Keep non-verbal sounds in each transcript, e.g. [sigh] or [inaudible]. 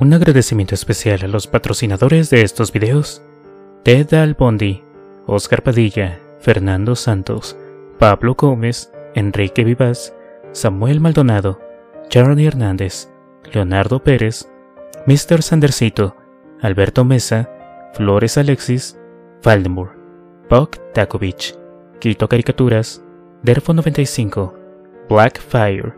Un agradecimiento especial a los patrocinadores de estos videos. Ted Albondi, Oscar Padilla, Fernando Santos, Pablo Gómez, Enrique Vivas, Samuel Maldonado, Charlie Hernández, Leonardo Pérez, Mr. Sandercito, Alberto Mesa, Flores Alexis, Valdemur, Buck Takovich, Quito Caricaturas, Derfo95, Blackfire,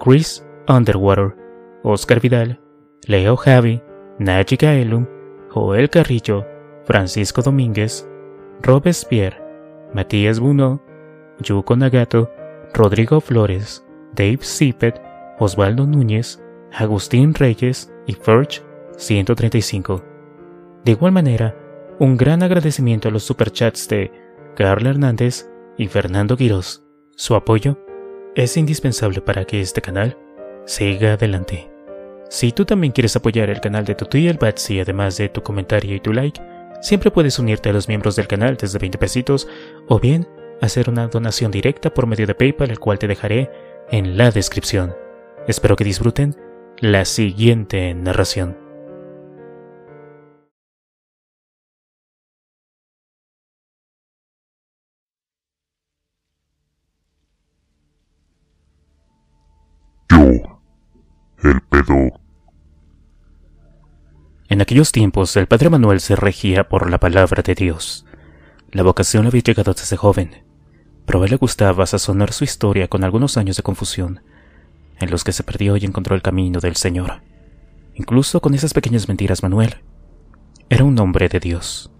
Chris Underwater, Oscar Vidal, Leo Javi, Naji Gaelum, Joel Carrillo, Francisco Domínguez, Robespierre, Matías Buno, Yuko Nagato, Rodrigo Flores, Dave Sipet, Osvaldo Núñez, Agustín Reyes y Ferch 135. De igual manera, un gran agradecimiento a los superchats de Carla Hernández y Fernando Quirós. Su apoyo es indispensable para que este canal siga adelante. Si tú también quieres apoyar el canal de tu y el Batsy, además de tu comentario y tu like, siempre puedes unirte a los miembros del canal desde 20 pesitos o bien hacer una donación directa por medio de PayPal, el cual te dejaré en la descripción. Espero que disfruten la siguiente narración. En aquellos tiempos el padre Manuel se regía por la palabra de Dios. La vocación le había llegado desde joven, pero a él le gustaba sazonar su historia con algunos años de confusión, en los que se perdió y encontró el camino del Señor. Incluso con esas pequeñas mentiras, Manuel era un hombre de Dios.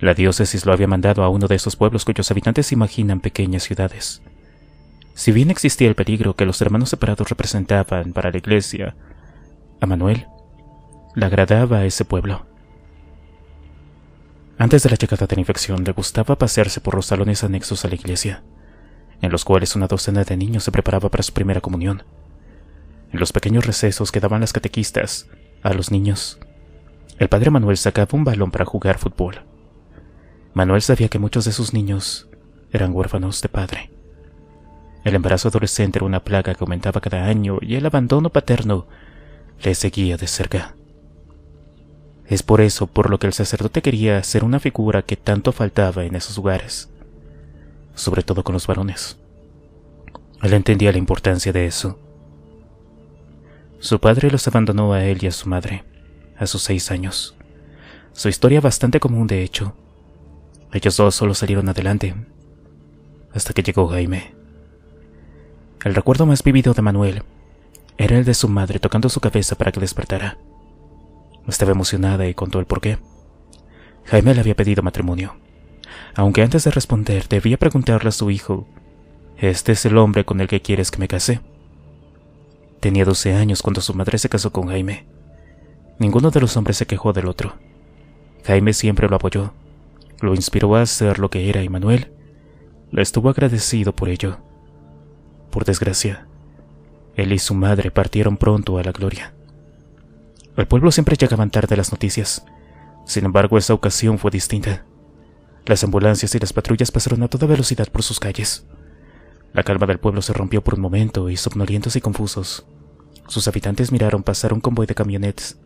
La diócesis lo había mandado a uno de esos pueblos cuyos habitantes imaginan pequeñas ciudades. Si bien existía el peligro que los hermanos separados representaban para la iglesia, a Manuel le agradaba ese pueblo. Antes de la llegada de la infección, le gustaba pasearse por los salones anexos a la iglesia, en los cuales una docena de niños se preparaba para su primera comunión. En los pequeños recesos que daban las catequistas a los niños, el padre Manuel sacaba un balón para jugar fútbol. Manuel sabía que muchos de sus niños eran huérfanos de padre. El embarazo adolescente era una plaga que aumentaba cada año y el abandono paterno le seguía de cerca. Es por eso por lo que el sacerdote quería ser una figura que tanto faltaba en esos lugares, sobre todo con los varones. Él entendía la importancia de eso. Su padre los abandonó a él y a su madre, a sus seis años. Su historia bastante común, de hecho. Ellos dos solo salieron adelante, hasta que llegó Jaime. El recuerdo más vívido de Manuel era el de su madre tocando su cabeza para que despertara. Estaba emocionada y contó el por qué. Jaime le había pedido matrimonio. Aunque antes de responder debía preguntarle a su hijo, ¿este es el hombre con el que quieres que me case? Tenía 12 años cuando su madre se casó con Jaime. Ninguno de los hombres se quejó del otro. Jaime siempre lo apoyó, lo inspiró a ser lo que era y Manuel le estuvo agradecido por ello. Por desgracia, él y su madre partieron pronto a la gloria. el pueblo siempre llegaban tarde las noticias. Sin embargo, esa ocasión fue distinta. Las ambulancias y las patrullas pasaron a toda velocidad por sus calles. La calma del pueblo se rompió por un momento y somnolientos y confusos, sus habitantes miraron pasar un convoy de camionetes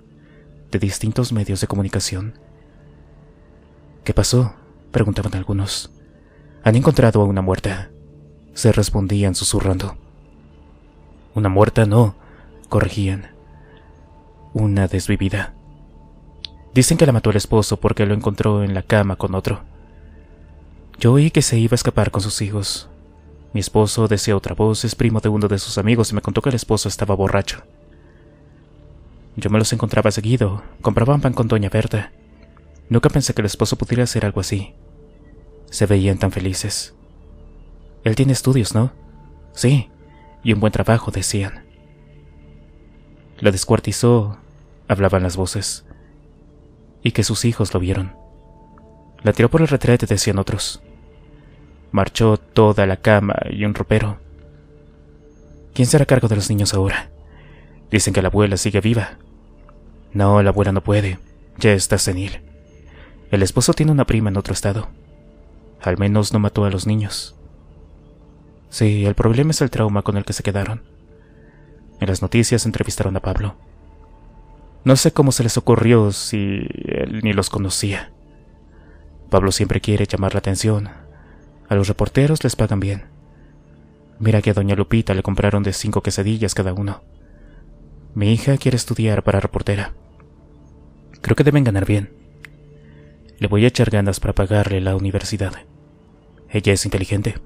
de distintos medios de comunicación. ¿Qué pasó? preguntaban algunos. Han encontrado a una muerta se respondían susurrando. Una muerta no, corregían. Una desvivida. Dicen que la mató el esposo porque lo encontró en la cama con otro. Yo oí que se iba a escapar con sus hijos. Mi esposo, decía otra voz, es primo de uno de sus amigos y me contó que el esposo estaba borracho. Yo me los encontraba seguido, compraban pan con Doña Berta. Nunca pensé que el esposo pudiera hacer algo así. Se veían tan felices. Él tiene estudios, ¿no? Sí, y un buen trabajo, decían. La descuartizó, hablaban las voces, y que sus hijos lo vieron. La tiró por el retrete, decían otros. Marchó toda la cama y un ropero. ¿Quién será cargo de los niños ahora? Dicen que la abuela sigue viva. No, la abuela no puede. Ya está senil. El esposo tiene una prima en otro estado. Al menos no mató a los niños. Sí, el problema es el trauma con el que se quedaron. En las noticias entrevistaron a Pablo. No sé cómo se les ocurrió si él ni los conocía. Pablo siempre quiere llamar la atención. A los reporteros les pagan bien. Mira que a doña Lupita le compraron de cinco quesadillas cada uno. Mi hija quiere estudiar para reportera. Creo que deben ganar bien. Le voy a echar ganas para pagarle la universidad. Ella es inteligente.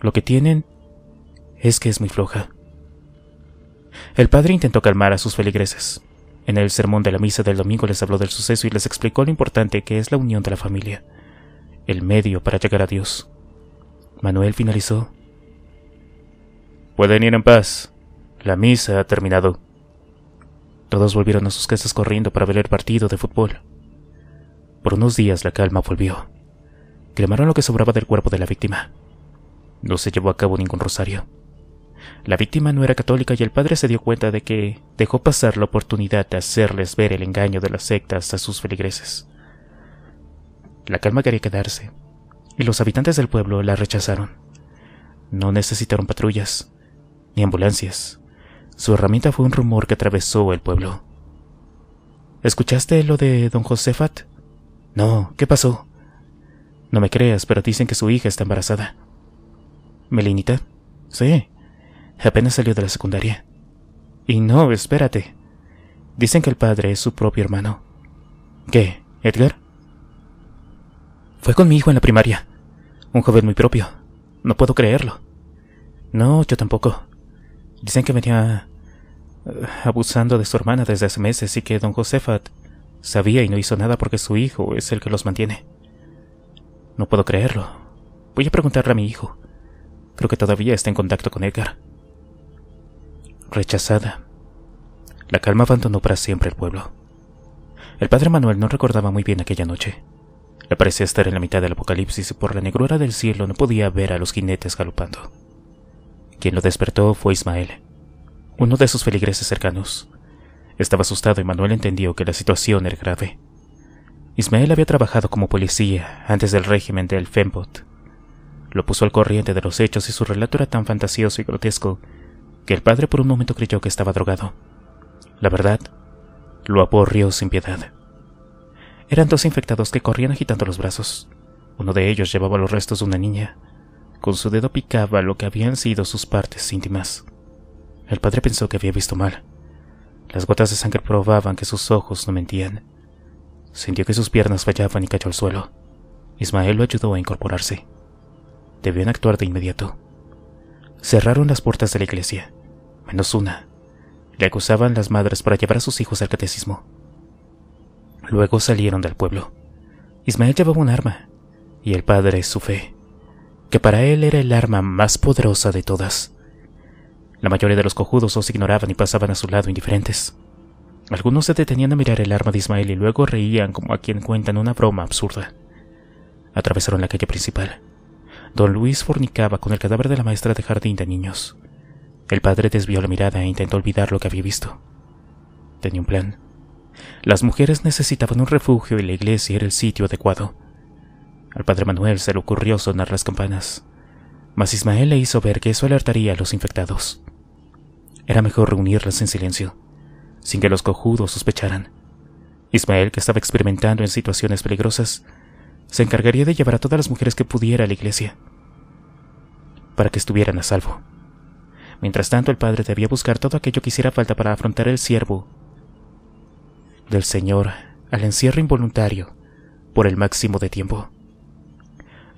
Lo que tienen es que es muy floja. El padre intentó calmar a sus feligreses. En el sermón de la misa del domingo les habló del suceso y les explicó lo importante que es la unión de la familia, el medio para llegar a Dios. Manuel finalizó. Pueden ir en paz. La misa ha terminado. Todos volvieron a sus casas corriendo para ver el partido de fútbol. Por unos días la calma volvió. Cremaron lo que sobraba del cuerpo de la víctima. No se llevó a cabo ningún rosario. La víctima no era católica y el padre se dio cuenta de que dejó pasar la oportunidad de hacerles ver el engaño de las sectas a sus feligreses. La calma quería quedarse, y los habitantes del pueblo la rechazaron. No necesitaron patrullas, ni ambulancias. Su herramienta fue un rumor que atravesó el pueblo. ¿Escuchaste lo de don Josefat? No, ¿qué pasó? No me creas, pero dicen que su hija está embarazada. Melinita. Sí. Apenas salió de la secundaria. Y no, espérate. Dicen que el padre es su propio hermano. ¿Qué? ¿Edgar? Fue con mi hijo en la primaria. Un joven muy propio. No puedo creerlo. No, yo tampoco. Dicen que venía eh, abusando de su hermana desde hace meses y que don Josefat sabía y no hizo nada porque su hijo es el que los mantiene. No puedo creerlo. Voy a preguntarle a mi hijo. Creo que todavía está en contacto con Edgar. Rechazada. La calma abandonó para siempre el pueblo. El padre Manuel no recordaba muy bien aquella noche. Le parecía estar en la mitad del apocalipsis y por la negrura del cielo no podía ver a los jinetes galopando. Quien lo despertó fue Ismael, uno de sus feligreses cercanos. Estaba asustado y Manuel entendió que la situación era grave. Ismael había trabajado como policía antes del régimen del Fembot lo puso al corriente de los hechos y su relato era tan fantasioso y grotesco que el padre por un momento creyó que estaba drogado. La verdad, lo aborrió sin piedad. Eran dos infectados que corrían agitando los brazos. Uno de ellos llevaba los restos de una niña. Con su dedo picaba lo que habían sido sus partes íntimas. El padre pensó que había visto mal. Las gotas de sangre probaban que sus ojos no mentían. Sintió que sus piernas fallaban y cayó al suelo. Ismael lo ayudó a incorporarse debían actuar de inmediato. Cerraron las puertas de la iglesia, menos una. Le acusaban las madres para llevar a sus hijos al catecismo. Luego salieron del pueblo. Ismael llevaba un arma, y el padre su fe, que para él era el arma más poderosa de todas. La mayoría de los cojudos los ignoraban y pasaban a su lado indiferentes. Algunos se detenían a mirar el arma de Ismael y luego reían como a quien cuentan una broma absurda. Atravesaron la calle principal. Don Luis fornicaba con el cadáver de la maestra de jardín de niños. El padre desvió la mirada e intentó olvidar lo que había visto. Tenía un plan. Las mujeres necesitaban un refugio y la iglesia era el sitio adecuado. Al padre Manuel se le ocurrió sonar las campanas, mas Ismael le hizo ver que eso alertaría a los infectados. Era mejor reunirlas en silencio, sin que los cojudos sospecharan. Ismael, que estaba experimentando en situaciones peligrosas, se encargaría de llevar a todas las mujeres que pudiera a la iglesia, para que estuvieran a salvo. Mientras tanto, el padre debía buscar todo aquello que hiciera falta para afrontar el siervo del Señor al encierro involuntario por el máximo de tiempo.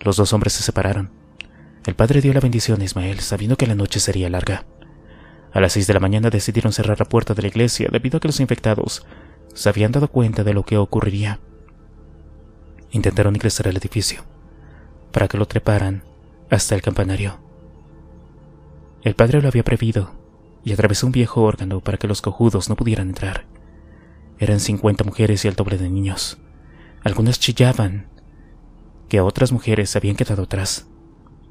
Los dos hombres se separaron. El padre dio la bendición a Ismael, sabiendo que la noche sería larga. A las seis de la mañana decidieron cerrar la puerta de la iglesia debido a que los infectados se habían dado cuenta de lo que ocurriría intentaron ingresar al edificio, para que lo treparan hasta el campanario. El padre lo había prevido y atravesó un viejo órgano para que los cojudos no pudieran entrar. Eran 50 mujeres y el doble de niños. Algunas chillaban que a otras mujeres habían quedado atrás,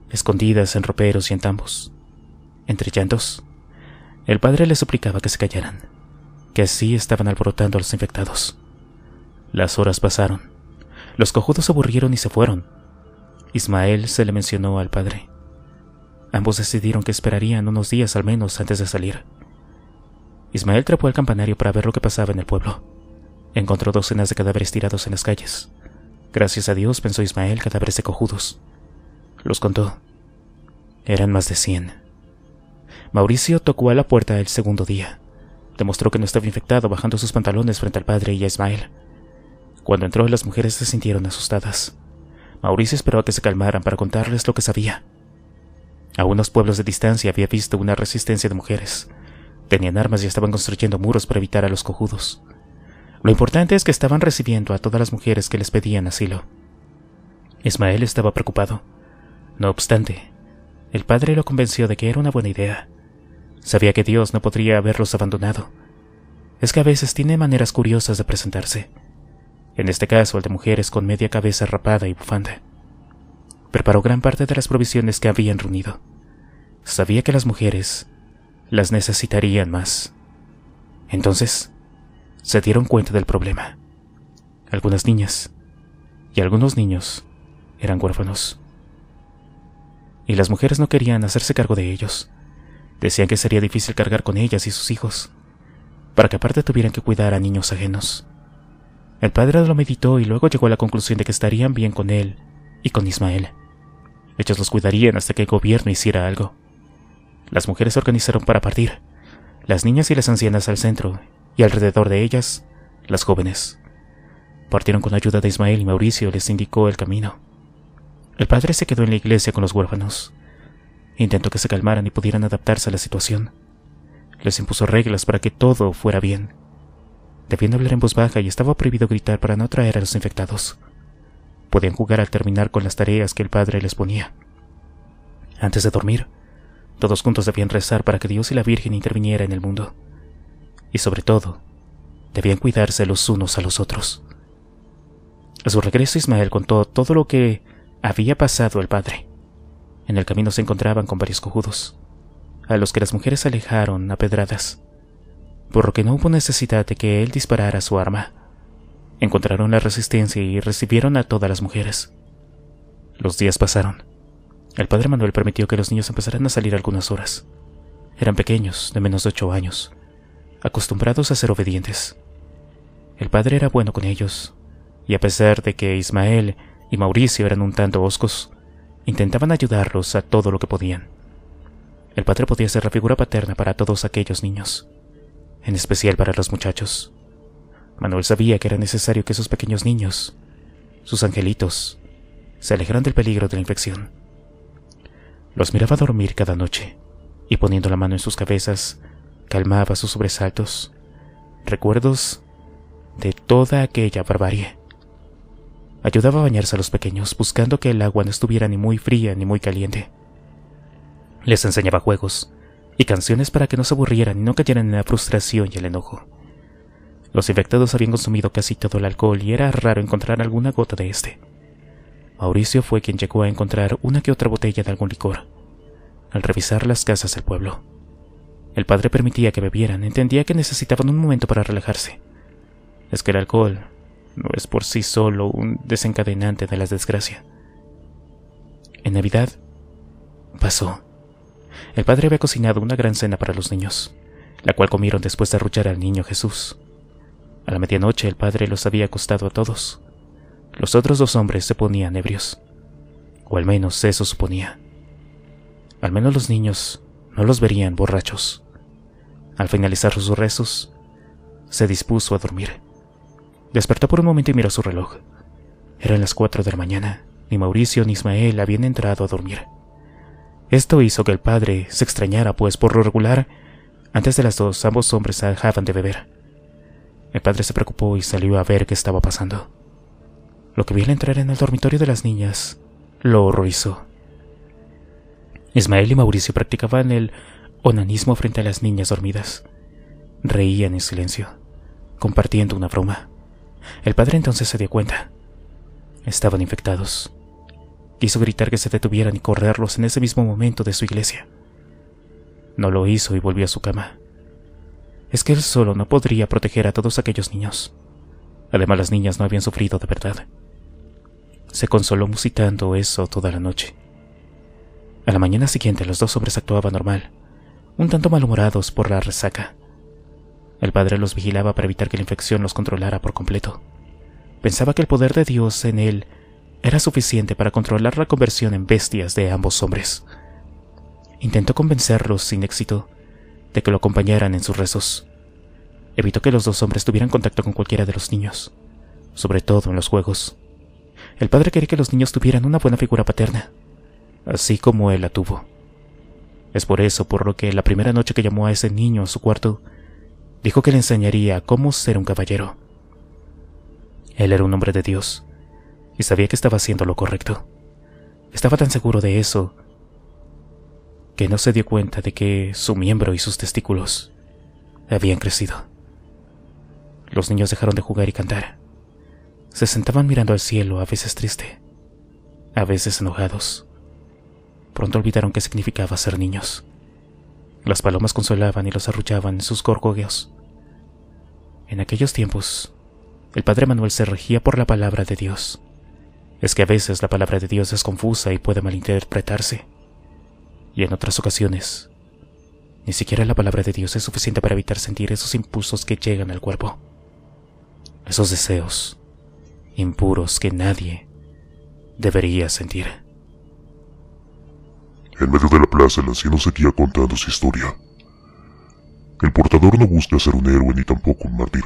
escondidas en roperos y en tambos. Entre llantos, el padre les suplicaba que se callaran, que así estaban alborotando a los infectados. Las horas pasaron los cojudos se aburrieron y se fueron. Ismael se le mencionó al padre. Ambos decidieron que esperarían unos días al menos antes de salir. Ismael trepó al campanario para ver lo que pasaba en el pueblo. Encontró docenas de cadáveres tirados en las calles. Gracias a Dios, pensó Ismael, cadáveres de cojudos. Los contó. Eran más de cien. Mauricio tocó a la puerta el segundo día. Demostró que no estaba infectado bajando sus pantalones frente al padre y a Ismael. Cuando entró, las mujeres se sintieron asustadas. Mauricio esperó a que se calmaran para contarles lo que sabía. A unos pueblos de distancia había visto una resistencia de mujeres. Tenían armas y estaban construyendo muros para evitar a los cojudos. Lo importante es que estaban recibiendo a todas las mujeres que les pedían asilo. Ismael estaba preocupado. No obstante, el padre lo convenció de que era una buena idea. Sabía que Dios no podría haberlos abandonado. Es que a veces tiene maneras curiosas de presentarse en este caso el de mujeres con media cabeza rapada y bufanda. Preparó gran parte de las provisiones que habían reunido. Sabía que las mujeres las necesitarían más. Entonces, se dieron cuenta del problema. Algunas niñas y algunos niños eran huérfanos. Y las mujeres no querían hacerse cargo de ellos. Decían que sería difícil cargar con ellas y sus hijos, para que aparte tuvieran que cuidar a niños ajenos. El padre lo meditó y luego llegó a la conclusión de que estarían bien con él y con Ismael. Ellos los cuidarían hasta que el gobierno hiciera algo. Las mujeres se organizaron para partir, las niñas y las ancianas al centro, y alrededor de ellas, las jóvenes. Partieron con la ayuda de Ismael y Mauricio les indicó el camino. El padre se quedó en la iglesia con los huérfanos. Intentó que se calmaran y pudieran adaptarse a la situación. Les impuso reglas para que todo fuera bien Debían hablar en voz baja y estaba prohibido gritar para no atraer a los infectados. Podían jugar al terminar con las tareas que el padre les ponía. Antes de dormir, todos juntos debían rezar para que Dios y la Virgen intervinieran en el mundo. Y sobre todo, debían cuidarse los unos a los otros. A su regreso Ismael contó todo lo que había pasado el padre. En el camino se encontraban con varios cojudos, a los que las mujeres alejaron a pedradas por lo que no hubo necesidad de que él disparara su arma. Encontraron la resistencia y recibieron a todas las mujeres. Los días pasaron. El padre Manuel permitió que los niños empezaran a salir algunas horas. Eran pequeños, de menos de ocho años, acostumbrados a ser obedientes. El padre era bueno con ellos, y a pesar de que Ismael y Mauricio eran un tanto oscos, intentaban ayudarlos a todo lo que podían. El padre podía ser la figura paterna para todos aquellos niños en especial para los muchachos. Manuel sabía que era necesario que esos pequeños niños, sus angelitos, se alejaran del peligro de la infección. Los miraba dormir cada noche y poniendo la mano en sus cabezas, calmaba sus sobresaltos, recuerdos de toda aquella barbarie. Ayudaba a bañarse a los pequeños, buscando que el agua no estuviera ni muy fría ni muy caliente. Les enseñaba juegos, y canciones para que no se aburrieran y no cayeran en la frustración y el enojo. Los infectados habían consumido casi todo el alcohol y era raro encontrar alguna gota de este. Mauricio fue quien llegó a encontrar una que otra botella de algún licor. Al revisar las casas del pueblo, el padre permitía que bebieran, entendía que necesitaban un momento para relajarse. Es que el alcohol no es por sí solo un desencadenante de las desgracias. En Navidad pasó el padre había cocinado una gran cena para los niños, la cual comieron después de arruchar al niño Jesús. A la medianoche el padre los había acostado a todos. Los otros dos hombres se ponían ebrios, o al menos eso suponía. Al menos los niños no los verían borrachos. Al finalizar sus rezos, se dispuso a dormir. Despertó por un momento y miró su reloj. Eran las cuatro de la mañana. Ni Mauricio ni Ismael habían entrado a dormir. Esto hizo que el padre se extrañara, pues por lo regular, antes de las dos ambos hombres dejaban de beber. El padre se preocupó y salió a ver qué estaba pasando. Lo que vio al entrar en el dormitorio de las niñas lo horrorizó. Ismael y Mauricio practicaban el onanismo frente a las niñas dormidas. Reían en silencio, compartiendo una broma. El padre entonces se dio cuenta. Estaban infectados. Quiso gritar que se detuvieran y correrlos en ese mismo momento de su iglesia. No lo hizo y volvió a su cama. Es que él solo no podría proteger a todos aquellos niños. Además, las niñas no habían sufrido de verdad. Se consoló musitando eso toda la noche. A la mañana siguiente los dos hombres actuaban normal, un tanto malhumorados por la resaca. El padre los vigilaba para evitar que la infección los controlara por completo. Pensaba que el poder de Dios en él era suficiente para controlar la conversión en bestias de ambos hombres. Intentó convencerlos, sin éxito, de que lo acompañaran en sus rezos. Evitó que los dos hombres tuvieran contacto con cualquiera de los niños, sobre todo en los juegos. El padre quería que los niños tuvieran una buena figura paterna, así como él la tuvo. Es por eso por lo que la primera noche que llamó a ese niño a su cuarto, dijo que le enseñaría cómo ser un caballero. Él era un hombre de Dios, y sabía que estaba haciendo lo correcto. Estaba tan seguro de eso que no se dio cuenta de que su miembro y sus testículos habían crecido. Los niños dejaron de jugar y cantar. Se sentaban mirando al cielo, a veces triste, a veces enojados. Pronto olvidaron qué significaba ser niños. Las palomas consolaban y los arrullaban en sus gorgogueos. En aquellos tiempos, el padre Manuel se regía por la palabra de Dios es que a veces la palabra de Dios es confusa y puede malinterpretarse. Y en otras ocasiones, ni siquiera la palabra de Dios es suficiente para evitar sentir esos impulsos que llegan al cuerpo. Esos deseos impuros que nadie debería sentir. En medio de la plaza el anciano seguía contando su historia. El portador no busca ser un héroe ni tampoco un mártir.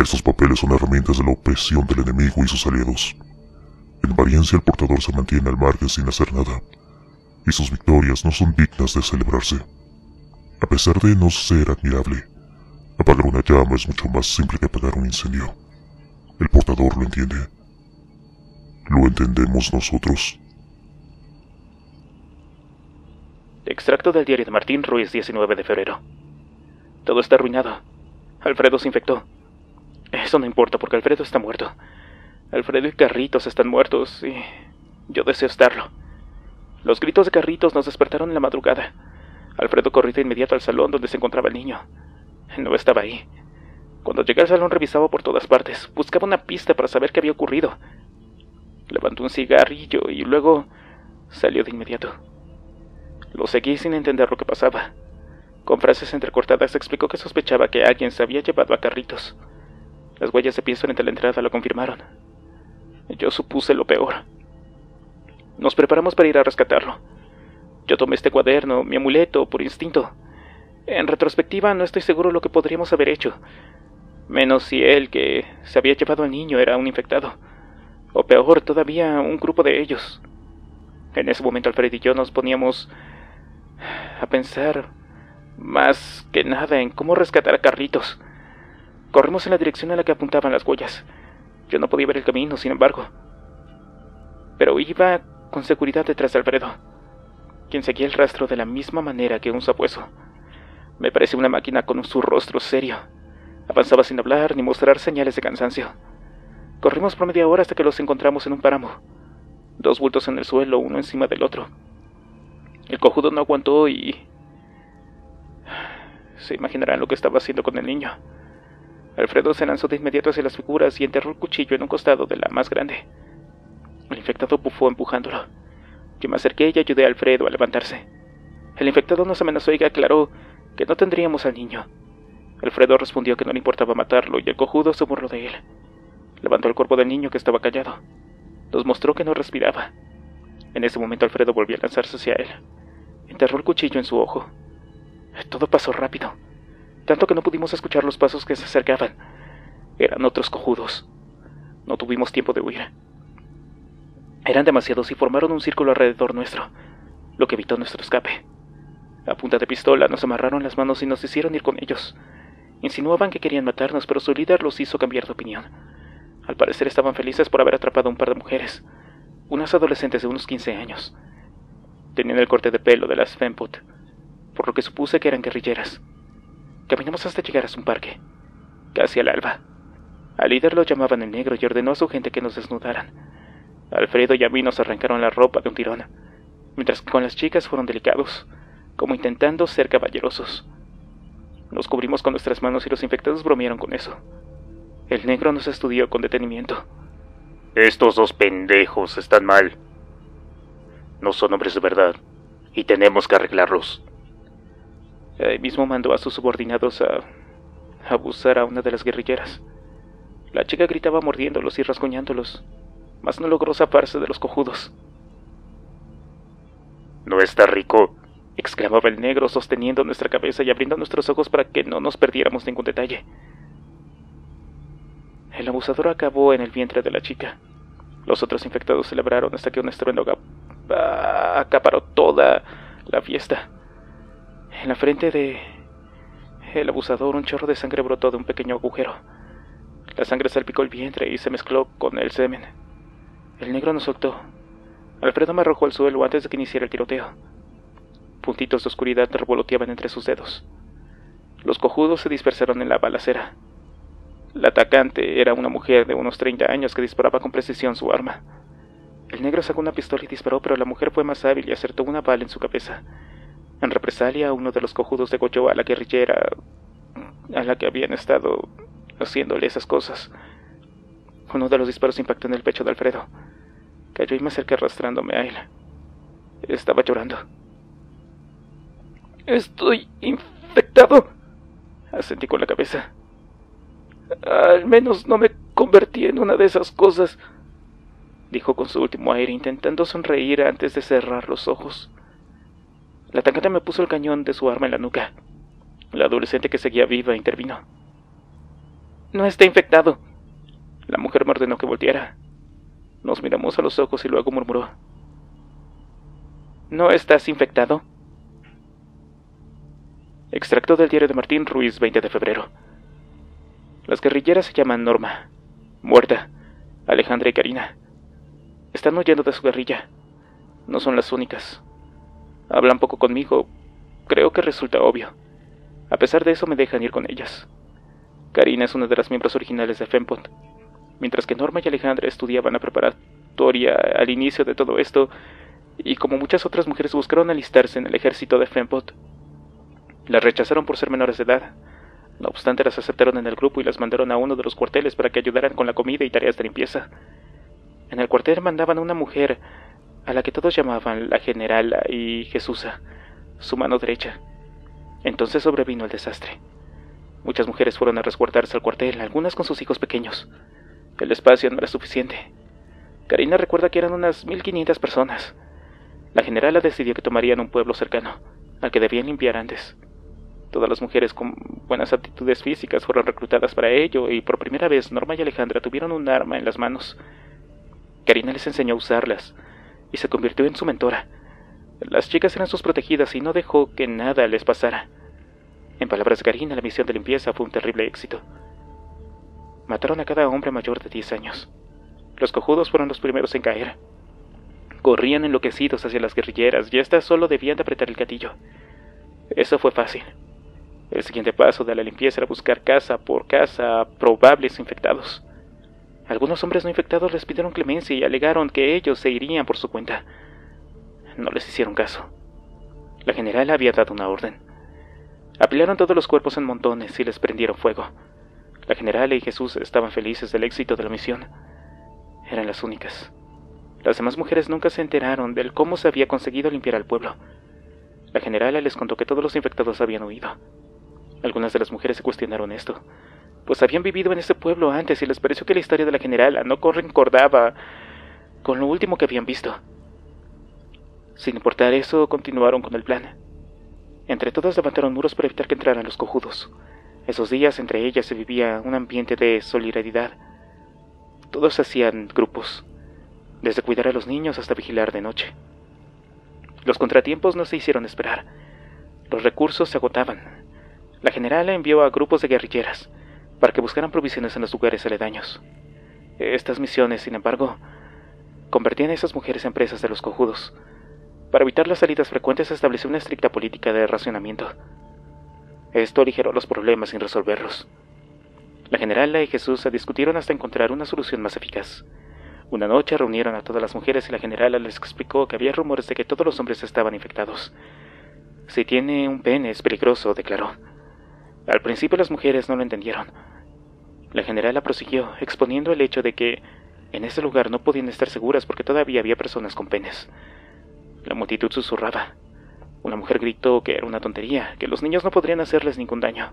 Estos papeles son herramientas de la opresión del enemigo y sus aliados. En apariencia el portador se mantiene al margen sin hacer nada, y sus victorias no son dignas de celebrarse. A pesar de no ser admirable, apagar una llama es mucho más simple que apagar un incendio. El portador lo entiende. Lo entendemos nosotros. Extracto del diario de Martín Ruiz, 19 de febrero. Todo está arruinado. Alfredo se infectó. Eso no importa porque Alfredo está muerto. Alfredo y Carritos están muertos y yo deseo estarlo. Los gritos de Carritos nos despertaron en la madrugada. Alfredo corrió de inmediato al salón donde se encontraba el niño. No estaba ahí. Cuando llegué al salón revisaba por todas partes, buscaba una pista para saber qué había ocurrido. Levantó un cigarrillo y luego salió de inmediato. Lo seguí sin entender lo que pasaba. Con frases entrecortadas explicó que sospechaba que alguien se había llevado a Carritos. Las huellas de pies frente la entrada lo confirmaron. Yo supuse lo peor. Nos preparamos para ir a rescatarlo. Yo tomé este cuaderno, mi amuleto, por instinto. En retrospectiva, no estoy seguro lo que podríamos haber hecho. Menos si él, que se había llevado al niño, era un infectado. O peor, todavía un grupo de ellos. En ese momento Alfred y yo nos poníamos a pensar más que nada en cómo rescatar a Carritos. Corrimos en la dirección a la que apuntaban las huellas. Yo no podía ver el camino, sin embargo. Pero iba con seguridad detrás de Alfredo, quien seguía el rastro de la misma manera que un sabueso. Me parecía una máquina con su rostro serio. Avanzaba sin hablar ni mostrar señales de cansancio. Corrimos por media hora hasta que los encontramos en un páramo. Dos bultos en el suelo, uno encima del otro. El cojudo no aguantó y... Se imaginarán lo que estaba haciendo con el niño. Alfredo se lanzó de inmediato hacia las figuras y enterró el cuchillo en un costado de la más grande. El infectado bufó empujándolo. Yo me acerqué y ayudé a Alfredo a levantarse. El infectado nos amenazó y aclaró que no tendríamos al niño. Alfredo respondió que no le importaba matarlo y el cojudo se burló de él. Levantó el cuerpo del niño que estaba callado. Nos mostró que no respiraba. En ese momento Alfredo volvió a lanzarse hacia él. Enterró el cuchillo en su ojo. Todo pasó rápido tanto que no pudimos escuchar los pasos que se acercaban. Eran otros cojudos. No tuvimos tiempo de huir. Eran demasiados y formaron un círculo alrededor nuestro, lo que evitó nuestro escape. A punta de pistola nos amarraron las manos y nos hicieron ir con ellos. Insinuaban que querían matarnos, pero su líder los hizo cambiar de opinión. Al parecer estaban felices por haber atrapado a un par de mujeres, unas adolescentes de unos 15 años. Tenían el corte de pelo de las Femput, por lo que supuse que eran guerrilleras. Caminamos hasta llegar a su parque, casi al alba. Al líder lo llamaban el negro y ordenó a su gente que nos desnudaran. Alfredo y a mí nos arrancaron la ropa de un tirón, mientras que con las chicas fueron delicados, como intentando ser caballerosos. Nos cubrimos con nuestras manos y los infectados bromearon con eso. El negro nos estudió con detenimiento. Estos dos pendejos están mal. No son hombres de verdad, y tenemos que arreglarlos. El mismo mandó a sus subordinados a abusar a una de las guerrilleras. La chica gritaba mordiéndolos y rasguñándolos, mas no logró zafarse de los cojudos. ¿No está rico? exclamaba el negro sosteniendo nuestra cabeza y abriendo nuestros ojos para que no nos perdiéramos ningún detalle. El abusador acabó en el vientre de la chica. Los otros infectados celebraron hasta que un estruendo acaparó toda la fiesta. En la frente de el abusador un chorro de sangre brotó de un pequeño agujero. La sangre salpicó el vientre y se mezcló con el semen. El negro nos soltó. Alfredo me arrojó al suelo antes de que iniciara el tiroteo. Puntitos de oscuridad revoloteaban entre sus dedos. Los cojudos se dispersaron en la balacera. La atacante era una mujer de unos treinta años que disparaba con precisión su arma. El negro sacó una pistola y disparó, pero la mujer fue más hábil y acertó una bala en su cabeza. En represalia, uno de los cojudos degolló a la guerrillera a la que habían estado haciéndole esas cosas. Uno de los disparos impactó en el pecho de Alfredo. Cayó y me acerqué arrastrándome a él. Estaba llorando. Estoy infectado, asentí con la cabeza. Al menos no me convertí en una de esas cosas, dijo con su último aire, intentando sonreír antes de cerrar los ojos. La tangata me puso el cañón de su arma en la nuca. La adolescente que seguía viva intervino. No está infectado. La mujer me ordenó que volteara. Nos miramos a los ojos y luego murmuró. ¿No estás infectado? Extracto del diario de Martín Ruiz, 20 de febrero. Las guerrilleras se llaman Norma, Muerta, Alejandra y Karina. Están huyendo de su guerrilla. No son las únicas hablan poco conmigo, creo que resulta obvio. A pesar de eso me dejan ir con ellas. Karina es una de las miembros originales de Fempot. Mientras que Norma y Alejandra estudiaban la preparatoria al inicio de todo esto, y como muchas otras mujeres buscaron alistarse en el ejército de Fempot, las rechazaron por ser menores de edad. No obstante, las aceptaron en el grupo y las mandaron a uno de los cuarteles para que ayudaran con la comida y tareas de limpieza. En el cuartel mandaban a una mujer a la que todos llamaban la general y Jesusa, su mano derecha. Entonces sobrevino el desastre. Muchas mujeres fueron a resguardarse al cuartel, algunas con sus hijos pequeños. El espacio no era suficiente. Karina recuerda que eran unas 1500 personas. La generala decidió que tomarían un pueblo cercano, al que debían limpiar antes. Todas las mujeres con buenas aptitudes físicas fueron reclutadas para ello y por primera vez Norma y Alejandra tuvieron un arma en las manos. Karina les enseñó a usarlas, y se convirtió en su mentora. Las chicas eran sus protegidas y no dejó que nada les pasara. En palabras de Karina, la misión de limpieza fue un terrible éxito. Mataron a cada hombre mayor de 10 años. Los cojudos fueron los primeros en caer. Corrían enloquecidos hacia las guerrilleras y hasta solo debían de apretar el gatillo. Eso fue fácil. El siguiente paso de la limpieza era buscar casa por casa a probables infectados. Algunos hombres no infectados les pidieron clemencia y alegaron que ellos se irían por su cuenta. No les hicieron caso. La general había dado una orden. Apilaron todos los cuerpos en montones y les prendieron fuego. La general y Jesús estaban felices del éxito de la misión. Eran las únicas. Las demás mujeres nunca se enteraron del cómo se había conseguido limpiar al pueblo. La generala les contó que todos los infectados habían huido. Algunas de las mujeres se cuestionaron esto, pues habían vivido en ese pueblo antes y les pareció que la historia de la generala no concordaba con lo último que habían visto. Sin importar eso, continuaron con el plan. Entre todas levantaron muros para evitar que entraran los cojudos. Esos días entre ellas se vivía un ambiente de solidaridad. Todos hacían grupos, desde cuidar a los niños hasta vigilar de noche. Los contratiempos no se hicieron esperar. Los recursos se agotaban. La general envió a grupos de guerrilleras, para que buscaran provisiones en los lugares aledaños. Estas misiones, sin embargo, convertían a esas mujeres en presas de los cojudos. Para evitar las salidas frecuentes se estableció una estricta política de racionamiento. Esto aligeró los problemas sin resolverlos. La generala y Jesús se discutieron hasta encontrar una solución más eficaz. Una noche reunieron a todas las mujeres y la generala les explicó que había rumores de que todos los hombres estaban infectados. Si tiene un pene es peligroso, declaró. Al principio las mujeres no lo entendieron. La generala prosiguió, exponiendo el hecho de que en ese lugar no podían estar seguras porque todavía había personas con penes. La multitud susurraba. Una mujer gritó que era una tontería, que los niños no podrían hacerles ningún daño.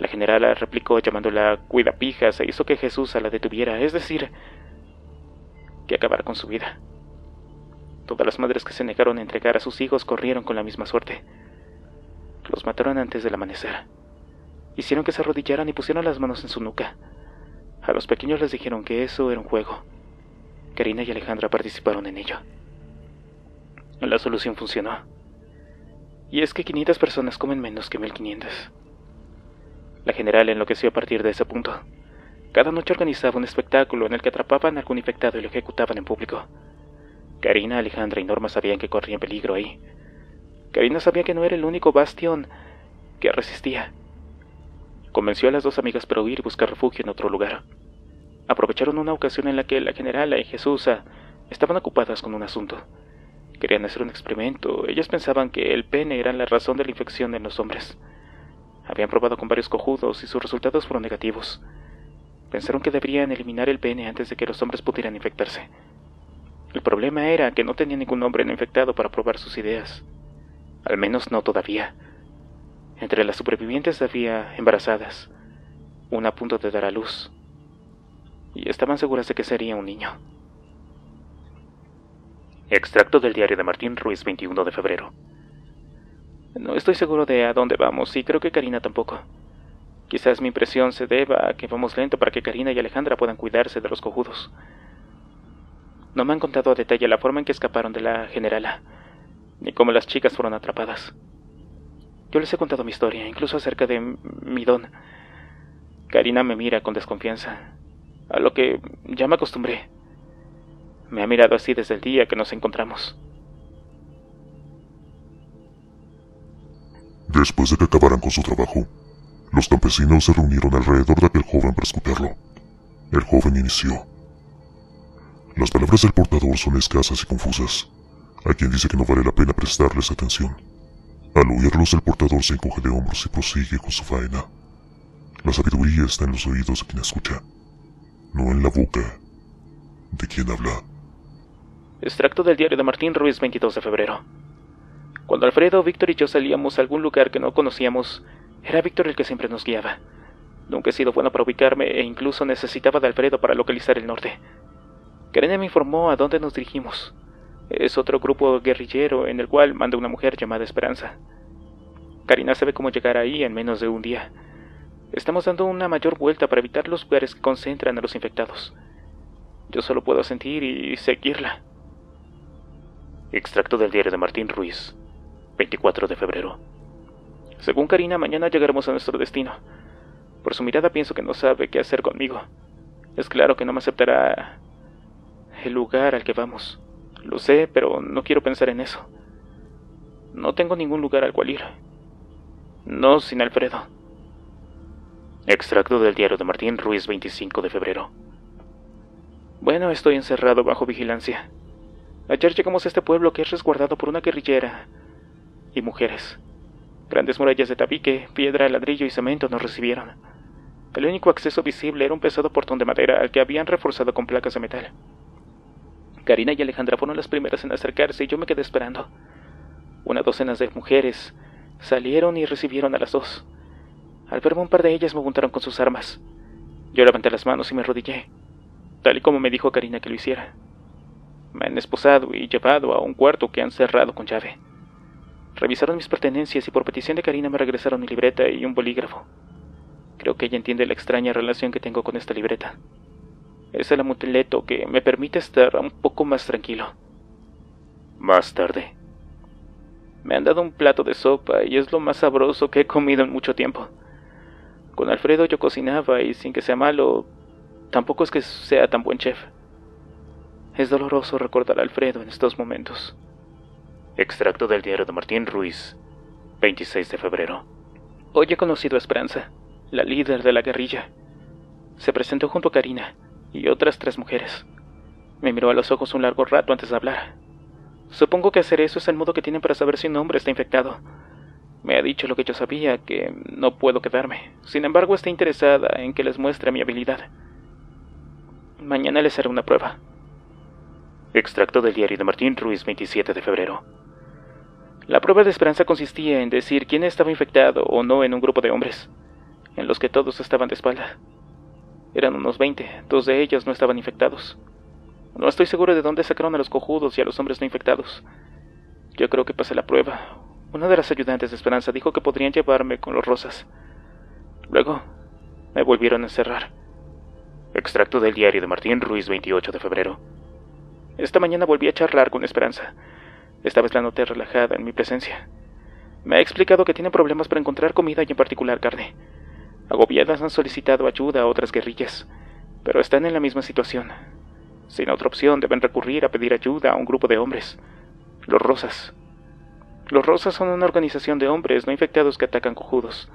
La generala replicó llamándola cuidapijas e hizo que Jesús a la detuviera, es decir, que acabara con su vida. Todas las madres que se negaron a entregar a sus hijos corrieron con la misma suerte. Los mataron antes del amanecer hicieron que se arrodillaran y pusieron las manos en su nuca. A los pequeños les dijeron que eso era un juego. Karina y Alejandra participaron en ello. La solución funcionó. Y es que 500 personas comen menos que 1500. La general enloqueció a partir de ese punto. Cada noche organizaba un espectáculo en el que atrapaban a algún infectado y lo ejecutaban en público. Karina, Alejandra y Norma sabían que corrían peligro ahí. Karina sabía que no era el único bastión que resistía convenció a las dos amigas para huir y buscar refugio en otro lugar. Aprovecharon una ocasión en la que la generala y Jesús ah, estaban ocupadas con un asunto. Querían hacer un experimento. Ellas pensaban que el pene era la razón de la infección en los hombres. Habían probado con varios cojudos y sus resultados fueron negativos. Pensaron que deberían eliminar el pene antes de que los hombres pudieran infectarse. El problema era que no tenía ningún hombre infectado para probar sus ideas. Al menos no todavía. Entre las supervivientes había embarazadas, una a punto de dar a luz, y estaban seguras de que sería un niño. Extracto del diario de Martín Ruiz, 21 de febrero. No estoy seguro de a dónde vamos y creo que Karina tampoco. Quizás mi impresión se deba a que vamos lento para que Karina y Alejandra puedan cuidarse de los cojudos. No me han contado a detalle la forma en que escaparon de la generala, ni cómo las chicas fueron atrapadas. Yo les he contado mi historia, incluso acerca de mi don. Karina me mira con desconfianza, a lo que ya me acostumbré. Me ha mirado así desde el día que nos encontramos. Después de que acabaran con su trabajo, los campesinos se reunieron alrededor de aquel joven para escucharlo. El joven inició. Las palabras del portador son escasas y confusas. a quien dice que no vale la pena prestarles atención. Al oírlos, el portador se encoge de hombros y prosigue con su faena. La sabiduría está en los oídos de quien escucha, no en la boca de quien habla. Extracto del diario de Martín Ruiz, 22 de febrero. Cuando Alfredo, Víctor y yo salíamos a algún lugar que no conocíamos, era Víctor el que siempre nos guiaba. Nunca he sido bueno para ubicarme e incluso necesitaba de Alfredo para localizar el norte. Karen me informó a dónde nos dirigimos. Es otro grupo guerrillero en el cual manda una mujer llamada Esperanza. Karina sabe cómo llegar ahí en menos de un día. Estamos dando una mayor vuelta para evitar los lugares que concentran a los infectados. Yo solo puedo sentir y seguirla. Extracto del diario de Martín Ruiz, 24 de febrero. Según Karina, mañana llegaremos a nuestro destino. Por su mirada pienso que no sabe qué hacer conmigo. Es claro que no me aceptará el lugar al que vamos. Lo sé, pero no quiero pensar en eso. No tengo ningún lugar al cual ir. No sin Alfredo. Extracto del diario de Martín Ruiz 25 de febrero. Bueno, estoy encerrado bajo vigilancia. Ayer llegamos a este pueblo que es resguardado por una guerrillera y mujeres. Grandes murallas de tabique, piedra, ladrillo y cemento nos recibieron. El único acceso visible era un pesado portón de madera al que habían reforzado con placas de metal. Karina y Alejandra fueron las primeras en acercarse y yo me quedé esperando. Una docena de mujeres salieron y recibieron a las dos. Al verme un par de ellas me apuntaron con sus armas. Yo levanté las manos y me arrodillé, tal y como me dijo Karina que lo hiciera. Me han esposado y llevado a un cuarto que han cerrado con llave. Revisaron mis pertenencias y por petición de Karina me regresaron mi libreta y un bolígrafo. Creo que ella entiende la extraña relación que tengo con esta libreta. Es el amuleto que me permite estar un poco más tranquilo. Más tarde. Me han dado un plato de sopa y es lo más sabroso que he comido en mucho tiempo. Con Alfredo yo cocinaba y sin que sea malo, tampoco es que sea tan buen chef. Es doloroso recordar a Alfredo en estos momentos. Extracto del diario de Martín Ruiz, 26 de febrero. Hoy he conocido a Esperanza, la líder de la guerrilla. Se presentó junto a Karina, y otras tres mujeres. Me miró a los ojos un largo rato antes de hablar. Supongo que hacer eso es el modo que tienen para saber si un hombre está infectado. Me ha dicho lo que yo sabía, que no puedo quedarme. Sin embargo, está interesada en que les muestre mi habilidad. Mañana les haré una prueba. Extracto del diario de Martín Ruiz, 27 de febrero. La prueba de esperanza consistía en decir quién estaba infectado o no en un grupo de hombres, en los que todos estaban de espalda. Eran unos veinte, dos de ellos no estaban infectados. No estoy seguro de dónde sacaron a los cojudos y a los hombres no infectados. Yo creo que pasé la prueba. Una de las ayudantes de Esperanza dijo que podrían llevarme con los rosas. Luego, me volvieron a encerrar. Extracto del diario de Martín Ruiz, 28 de febrero. Esta mañana volví a charlar con Esperanza. Esta vez la noté relajada en mi presencia. Me ha explicado que tiene problemas para encontrar comida y en particular carne. Agobiadas han solicitado ayuda a otras guerrillas, pero están en la misma situación. Sin otra opción deben recurrir a pedir ayuda a un grupo de hombres, los Rosas. Los Rosas son una organización de hombres no infectados que atacan cojudos.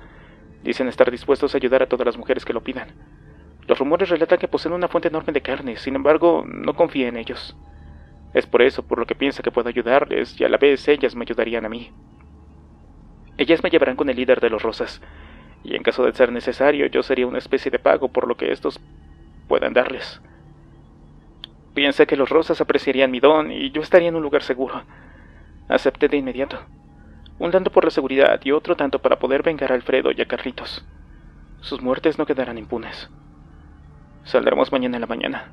Dicen estar dispuestos a ayudar a todas las mujeres que lo pidan. Los rumores relatan que poseen una fuente enorme de carne, sin embargo, no confía en ellos. Es por eso por lo que piensa que puedo ayudarles, y a la vez ellas me ayudarían a mí. Ellas me llevarán con el líder de los Rosas, y en caso de ser necesario yo sería una especie de pago por lo que estos puedan darles. Piensa que los rosas apreciarían mi don y yo estaría en un lugar seguro. Acepté de inmediato. Un tanto por la seguridad y otro tanto para poder vengar a Alfredo y a Carlitos. Sus muertes no quedarán impunes. Saldremos mañana en la mañana.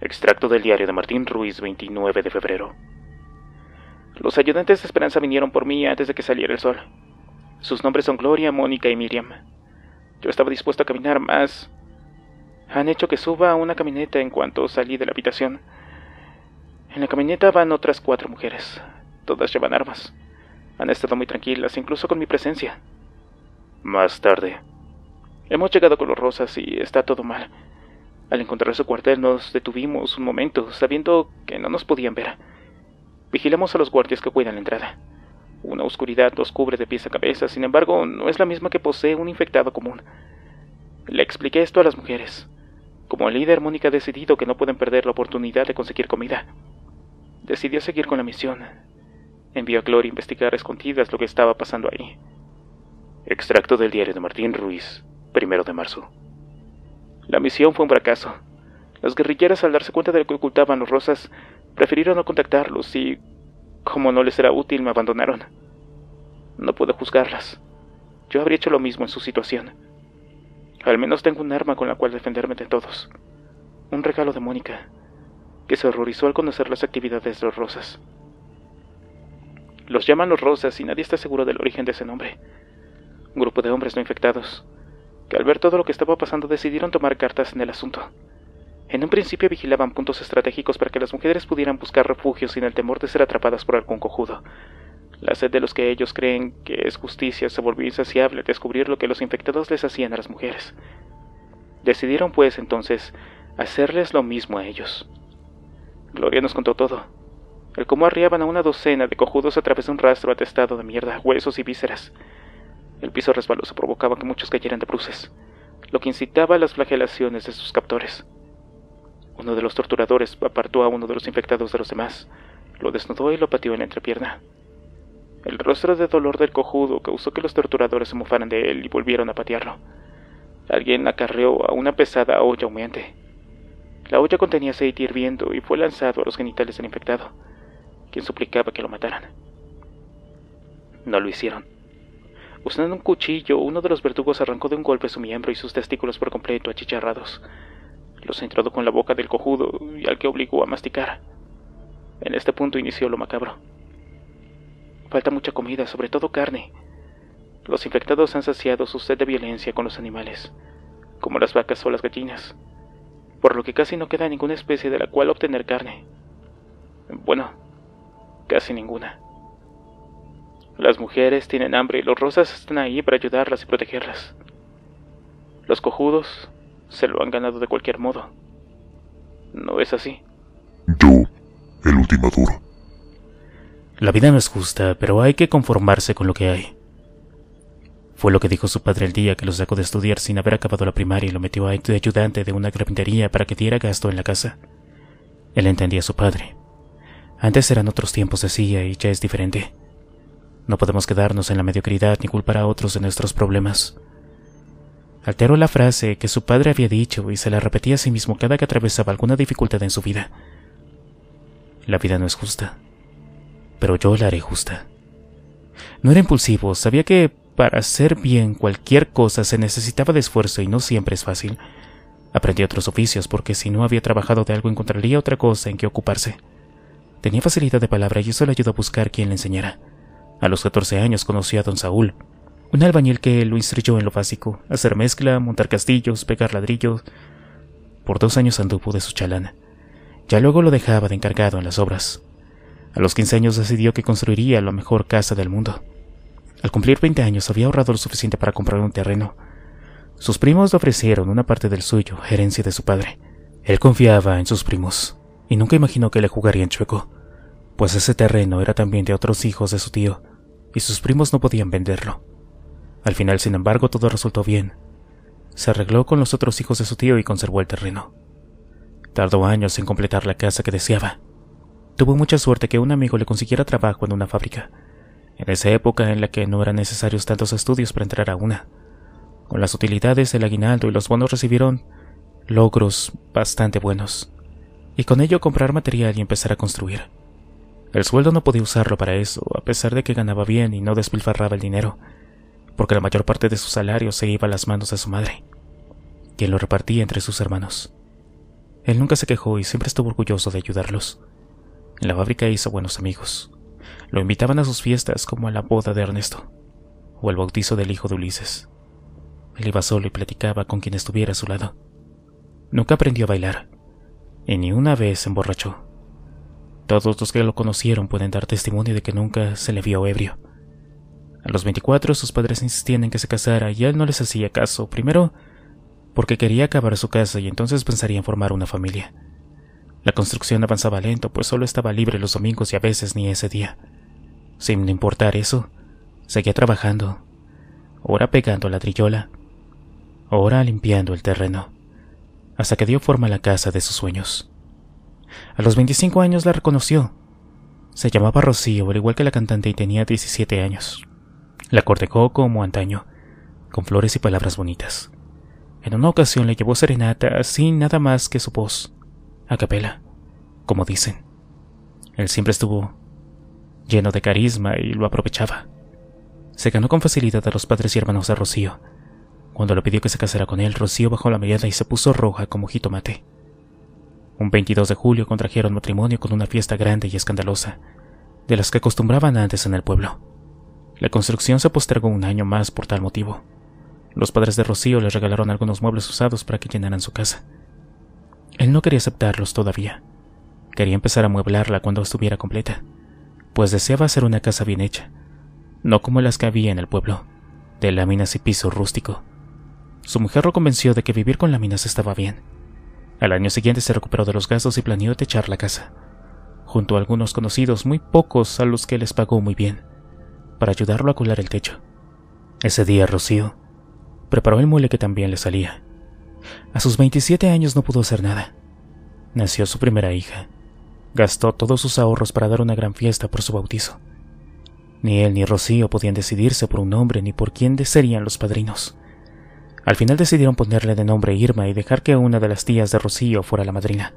Extracto del diario de Martín Ruiz, 29 de febrero. Los ayudantes de Esperanza vinieron por mí antes de que saliera el sol. Sus nombres son Gloria, Mónica y Miriam. Yo estaba dispuesto a caminar más. Han hecho que suba a una camioneta en cuanto salí de la habitación. En la camioneta van otras cuatro mujeres. Todas llevan armas. Han estado muy tranquilas, incluso con mi presencia. Más tarde. Hemos llegado con los rosas y está todo mal. Al encontrar su cuartel nos detuvimos un momento, sabiendo que no nos podían ver. Vigilamos a los guardias que cuidan la entrada. Una oscuridad los cubre de pies a cabeza, sin embargo, no es la misma que posee un infectado común. Le expliqué esto a las mujeres. Como líder, Mónica ha decidido que no pueden perder la oportunidad de conseguir comida. Decidió seguir con la misión. Envió a Gloria a investigar escondidas lo que estaba pasando ahí. Extracto del diario de Martín Ruiz, primero de marzo. La misión fue un fracaso. Las guerrilleras, al darse cuenta de lo que ocultaban los rosas, prefirieron no contactarlos y, como no les era útil, me abandonaron. No puedo juzgarlas. Yo habría hecho lo mismo en su situación. Al menos tengo un arma con la cual defenderme de todos. Un regalo de Mónica, que se horrorizó al conocer las actividades de los Rosas. Los llaman los Rosas y nadie está seguro del origen de ese nombre. Un grupo de hombres no infectados, que al ver todo lo que estaba pasando decidieron tomar cartas en el asunto. En un principio vigilaban puntos estratégicos para que las mujeres pudieran buscar refugio sin el temor de ser atrapadas por algún cojudo. La sed de los que ellos creen que es justicia se volvió insaciable al descubrir lo que los infectados les hacían a las mujeres. Decidieron, pues, entonces, hacerles lo mismo a ellos. Gloria nos contó todo. El cómo arriaban a una docena de cojudos a través de un rastro atestado de mierda, huesos y vísceras. El piso resbaloso provocaba que muchos cayeran de bruces, lo que incitaba a las flagelaciones de sus captores. Uno de los torturadores apartó a uno de los infectados de los demás, lo desnudó y lo pateó en la entrepierna. El rostro de dolor del cojudo causó que los torturadores se mofaran de él y volvieron a patearlo. Alguien acarreó a una pesada olla humeante. La olla contenía aceite hirviendo y fue lanzado a los genitales del infectado, quien suplicaba que lo mataran. No lo hicieron. Usando un cuchillo, uno de los verdugos arrancó de un golpe su miembro y sus testículos por completo achicharrados los introdujo con la boca del cojudo y al que obligó a masticar. En este punto inició lo macabro. Falta mucha comida, sobre todo carne. Los infectados han saciado su sed de violencia con los animales, como las vacas o las gallinas, por lo que casi no queda ninguna especie de la cual obtener carne. Bueno, casi ninguna. Las mujeres tienen hambre y los rosas están ahí para ayudarlas y protegerlas. Los cojudos, se lo han ganado de cualquier modo. ¿No es así? Yo, el ultimador. La vida no es justa, pero hay que conformarse con lo que hay. Fue lo que dijo su padre el día que lo sacó de estudiar sin haber acabado la primaria y lo metió ahí de ayudante de una carpintería para que diera gasto en la casa. Él entendía a su padre. Antes eran otros tiempos, decía, y ya es diferente. No podemos quedarnos en la mediocridad ni culpar a otros de nuestros problemas. Alteró la frase que su padre había dicho y se la repetía a sí mismo cada que atravesaba alguna dificultad en su vida. La vida no es justa, pero yo la haré justa. No era impulsivo, sabía que para hacer bien cualquier cosa se necesitaba de esfuerzo y no siempre es fácil. Aprendí otros oficios porque si no había trabajado de algo encontraría otra cosa en que ocuparse. Tenía facilidad de palabra y eso le ayudó a buscar quien le enseñara. A los 14 años conocí a don Saúl, un albañil que lo instruyó en lo básico, hacer mezcla, montar castillos, pegar ladrillos. Por dos años anduvo de su chalana. Ya luego lo dejaba de encargado en las obras. A los 15 años decidió que construiría la mejor casa del mundo. Al cumplir 20 años había ahorrado lo suficiente para comprar un terreno. Sus primos le ofrecieron una parte del suyo, herencia de su padre. Él confiaba en sus primos, y nunca imaginó que le jugarían chueco, pues ese terreno era también de otros hijos de su tío, y sus primos no podían venderlo. Al final, sin embargo, todo resultó bien. Se arregló con los otros hijos de su tío y conservó el terreno. Tardó años en completar la casa que deseaba. Tuvo mucha suerte que un amigo le consiguiera trabajo en una fábrica, en esa época en la que no eran necesarios tantos estudios para entrar a una. Con las utilidades el aguinaldo y los bonos recibieron logros bastante buenos, y con ello comprar material y empezar a construir. El sueldo no podía usarlo para eso, a pesar de que ganaba bien y no despilfarraba el dinero, porque la mayor parte de su salario se iba a las manos de su madre, quien lo repartía entre sus hermanos. Él nunca se quejó y siempre estuvo orgulloso de ayudarlos. En la fábrica hizo buenos amigos. Lo invitaban a sus fiestas como a la boda de Ernesto o al bautizo del hijo de Ulises. Él iba solo y platicaba con quien estuviera a su lado. Nunca aprendió a bailar y ni una vez se emborrachó. Todos los que lo conocieron pueden dar testimonio de que nunca se le vio ebrio. A los 24 sus padres insistían en que se casara y él no les hacía caso, primero porque quería acabar su casa y entonces pensaría en formar una familia. La construcción avanzaba lento, pues solo estaba libre los domingos y a veces ni ese día. Sin importar eso, seguía trabajando, ahora pegando la trillola, ahora limpiando el terreno, hasta que dio forma a la casa de sus sueños. A los 25 años la reconoció. Se llamaba Rocío, al igual que la cantante, y tenía 17 años. La cortejó como antaño, con flores y palabras bonitas. En una ocasión le llevó serenata sin nada más que su voz, a capela, como dicen. Él siempre estuvo lleno de carisma y lo aprovechaba. Se ganó con facilidad a los padres y hermanos de Rocío. Cuando le pidió que se casara con él, Rocío bajó la mirada y se puso roja como jitomate. Un 22 de julio contrajeron matrimonio con una fiesta grande y escandalosa, de las que acostumbraban antes en el pueblo. La construcción se postergó un año más por tal motivo. Los padres de Rocío le regalaron algunos muebles usados para que llenaran su casa. Él no quería aceptarlos todavía. Quería empezar a mueblarla cuando estuviera completa, pues deseaba hacer una casa bien hecha, no como las que había en el pueblo, de láminas y piso rústico. Su mujer lo convenció de que vivir con láminas estaba bien. Al año siguiente se recuperó de los gastos y planeó techar la casa, junto a algunos conocidos muy pocos a los que les pagó muy bien para ayudarlo a colar el techo. Ese día Rocío preparó el mole que también le salía. A sus 27 años no pudo hacer nada. Nació su primera hija. Gastó todos sus ahorros para dar una gran fiesta por su bautizo. Ni él ni Rocío podían decidirse por un nombre ni por quién serían los padrinos. Al final decidieron ponerle de nombre Irma y dejar que una de las tías de Rocío fuera la madrina.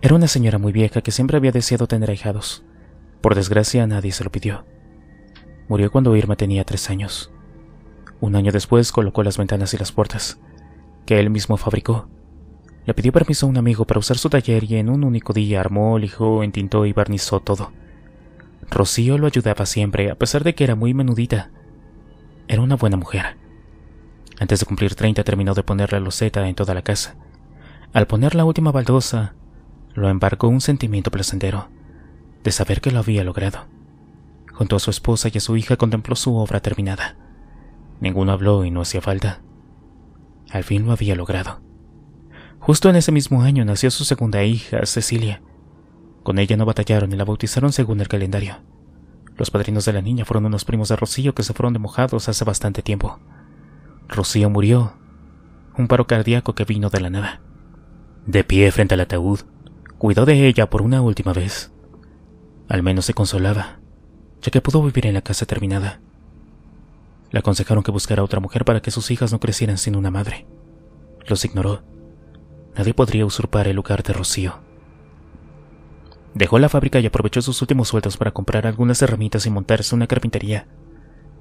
Era una señora muy vieja que siempre había deseado tener ahijados. Por desgracia nadie se lo pidió. Murió cuando Irma tenía tres años. Un año después colocó las ventanas y las puertas, que él mismo fabricó. Le pidió permiso a un amigo para usar su taller y en un único día armó, lijó, entintó y barnizó todo. Rocío lo ayudaba siempre, a pesar de que era muy menudita. Era una buena mujer. Antes de cumplir 30 terminó de poner la loseta en toda la casa. Al poner la última baldosa, lo embarcó un sentimiento placentero de saber que lo había logrado. Junto a su esposa y a su hija contempló su obra terminada. Ninguno habló y no hacía falta. Al fin lo había logrado. Justo en ese mismo año nació su segunda hija, Cecilia. Con ella no batallaron y la bautizaron según el calendario. Los padrinos de la niña fueron unos primos de Rocío que se fueron de mojados hace bastante tiempo. Rocío murió. Un paro cardíaco que vino de la nada. De pie frente al ataúd, cuidó de ella por una última vez. Al menos se consolaba ya que pudo vivir en la casa terminada. Le aconsejaron que buscara otra mujer para que sus hijas no crecieran sin una madre. Los ignoró. Nadie podría usurpar el lugar de Rocío. Dejó la fábrica y aprovechó sus últimos sueldos para comprar algunas herramientas y montarse una carpintería.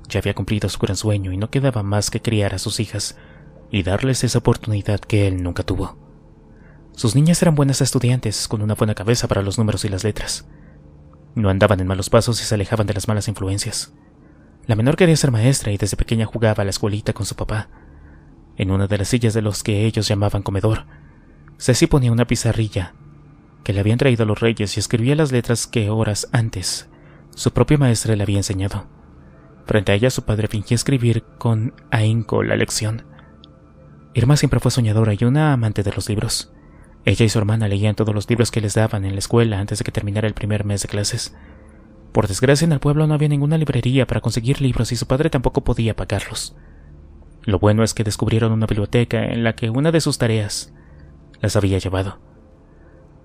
Ya había cumplido su gran sueño y no quedaba más que criar a sus hijas y darles esa oportunidad que él nunca tuvo. Sus niñas eran buenas estudiantes, con una buena cabeza para los números y las letras. No andaban en malos pasos y se alejaban de las malas influencias. La menor quería ser maestra y desde pequeña jugaba a la escuelita con su papá, en una de las sillas de los que ellos llamaban comedor. Ceci ponía una pizarrilla que le habían traído a los reyes y escribía las letras que horas antes su propia maestra le había enseñado. Frente a ella su padre fingía escribir con ahínco la lección. Irma siempre fue soñadora y una amante de los libros. Ella y su hermana leían todos los libros que les daban en la escuela antes de que terminara el primer mes de clases. Por desgracia en el pueblo no había ninguna librería para conseguir libros y su padre tampoco podía pagarlos. Lo bueno es que descubrieron una biblioteca en la que una de sus tareas las había llevado.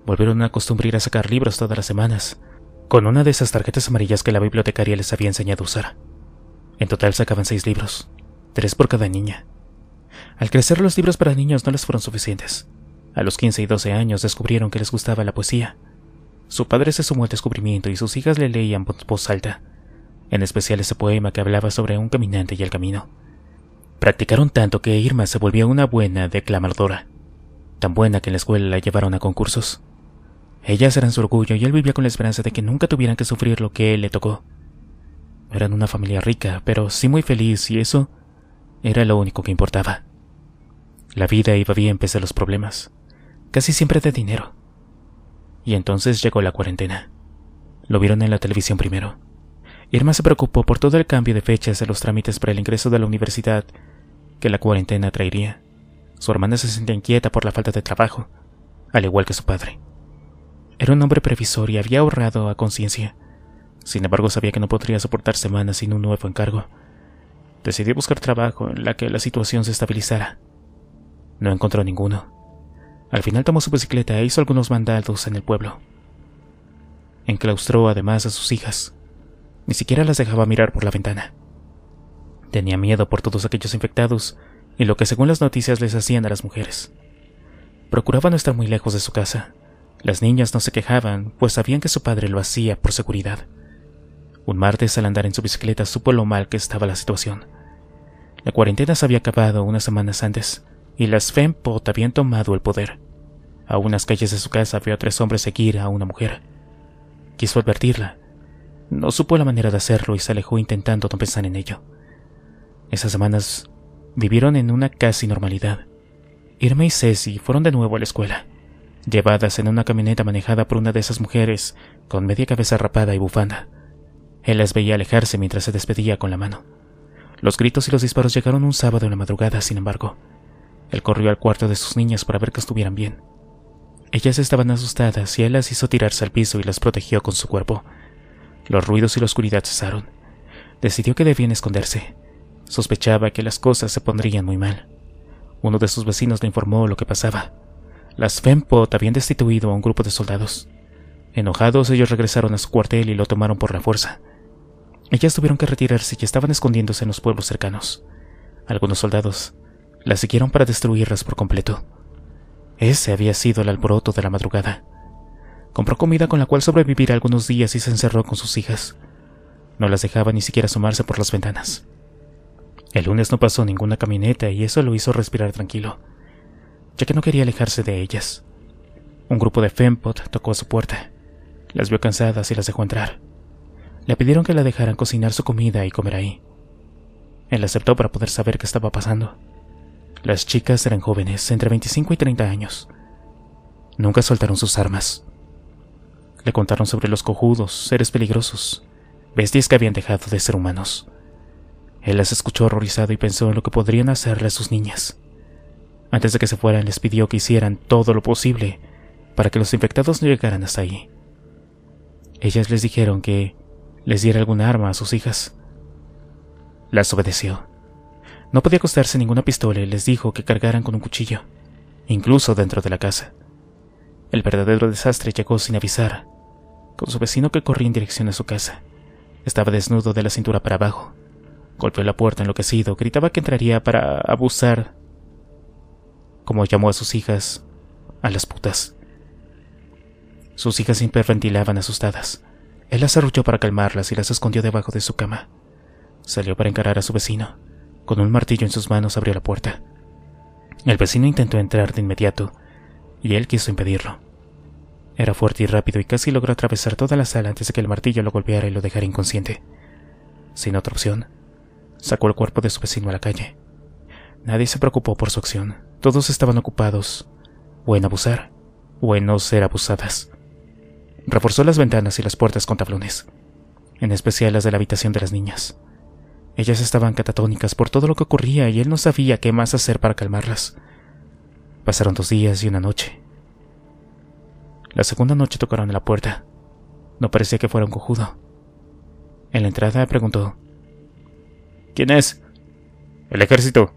Volvieron a acostumbrar a sacar libros todas las semanas, con una de esas tarjetas amarillas que la bibliotecaria les había enseñado a usar. En total sacaban seis libros, tres por cada niña. Al crecer los libros para niños no les fueron suficientes. A los 15 y 12 años descubrieron que les gustaba la poesía. Su padre se sumó al descubrimiento y sus hijas le leían voz alta, en especial ese poema que hablaba sobre un caminante y el camino. Practicaron tanto que Irma se volvió una buena declamadora, tan buena que en la escuela la llevaron a concursos. Ellas eran su orgullo y él vivía con la esperanza de que nunca tuvieran que sufrir lo que él le tocó. Eran una familia rica, pero sí muy feliz y eso era lo único que importaba. La vida iba bien pese a los problemas casi siempre de dinero. Y entonces llegó la cuarentena. Lo vieron en la televisión primero. Irma se preocupó por todo el cambio de fechas de los trámites para el ingreso de la universidad que la cuarentena traería. Su hermana se sentía inquieta por la falta de trabajo, al igual que su padre. Era un hombre previsor y había ahorrado a conciencia. Sin embargo, sabía que no podría soportar semanas sin un nuevo encargo. Decidió buscar trabajo en la que la situación se estabilizara. No encontró ninguno. Al final tomó su bicicleta e hizo algunos mandados en el pueblo. Enclaustró además a sus hijas. Ni siquiera las dejaba mirar por la ventana. Tenía miedo por todos aquellos infectados y lo que según las noticias les hacían a las mujeres. Procuraba no estar muy lejos de su casa. Las niñas no se quejaban, pues sabían que su padre lo hacía por seguridad. Un martes al andar en su bicicleta supo lo mal que estaba la situación. La cuarentena se había acabado unas semanas antes, y las Fempot habían tomado el poder. A unas calles de su casa vio a tres hombres seguir a una mujer. Quiso advertirla. No supo la manera de hacerlo y se alejó intentando no pensar en ello. Esas semanas vivieron en una casi normalidad. Irma y Ceci fueron de nuevo a la escuela, llevadas en una camioneta manejada por una de esas mujeres con media cabeza rapada y bufanda. Él las veía alejarse mientras se despedía con la mano. Los gritos y los disparos llegaron un sábado en la madrugada, sin embargo. Él corrió al cuarto de sus niñas para ver que estuvieran bien. Ellas estaban asustadas y él las hizo tirarse al piso y las protegió con su cuerpo. Los ruidos y la oscuridad cesaron. Decidió que debían esconderse. Sospechaba que las cosas se pondrían muy mal. Uno de sus vecinos le informó lo que pasaba. Las Fempot habían destituido a un grupo de soldados. Enojados, ellos regresaron a su cuartel y lo tomaron por la fuerza. Ellas tuvieron que retirarse y estaban escondiéndose en los pueblos cercanos. Algunos soldados las siguieron para destruirlas por completo. Ese había sido el alboroto de la madrugada. Compró comida con la cual sobrevivir algunos días y se encerró con sus hijas. No las dejaba ni siquiera asomarse por las ventanas. El lunes no pasó ninguna camioneta y eso lo hizo respirar tranquilo, ya que no quería alejarse de ellas. Un grupo de Fempot tocó a su puerta. Las vio cansadas y las dejó entrar. Le pidieron que la dejaran cocinar su comida y comer ahí. Él aceptó para poder saber qué estaba pasando. Las chicas eran jóvenes, entre 25 y 30 años. Nunca soltaron sus armas. Le contaron sobre los cojudos, seres peligrosos, bestias que habían dejado de ser humanos. Él las escuchó horrorizado y pensó en lo que podrían hacerle a sus niñas. Antes de que se fueran, les pidió que hicieran todo lo posible para que los infectados no llegaran hasta ahí. Ellas les dijeron que les diera alguna arma a sus hijas. Las obedeció. No podía acostarse ninguna pistola y les dijo que cargaran con un cuchillo, incluso dentro de la casa. El verdadero desastre llegó sin avisar, con su vecino que corría en dirección a su casa. Estaba desnudo de la cintura para abajo. Golpeó la puerta enloquecido, gritaba que entraría para abusar, como llamó a sus hijas, a las putas. Sus hijas hiperventilaban asustadas. Él las arrulló para calmarlas y las escondió debajo de su cama. Salió para encarar a su vecino con un martillo en sus manos abrió la puerta. El vecino intentó entrar de inmediato, y él quiso impedirlo. Era fuerte y rápido y casi logró atravesar toda la sala antes de que el martillo lo golpeara y lo dejara inconsciente. Sin otra opción, sacó el cuerpo de su vecino a la calle. Nadie se preocupó por su acción. Todos estaban ocupados o en abusar o en no ser abusadas. Reforzó las ventanas y las puertas con tablones, en especial las de la habitación de las niñas. Ellas estaban catatónicas por todo lo que ocurría y él no sabía qué más hacer para calmarlas. Pasaron dos días y una noche. La segunda noche tocaron a la puerta. No parecía que fuera un cojudo. En la entrada preguntó: ¿Quién es? El ejército,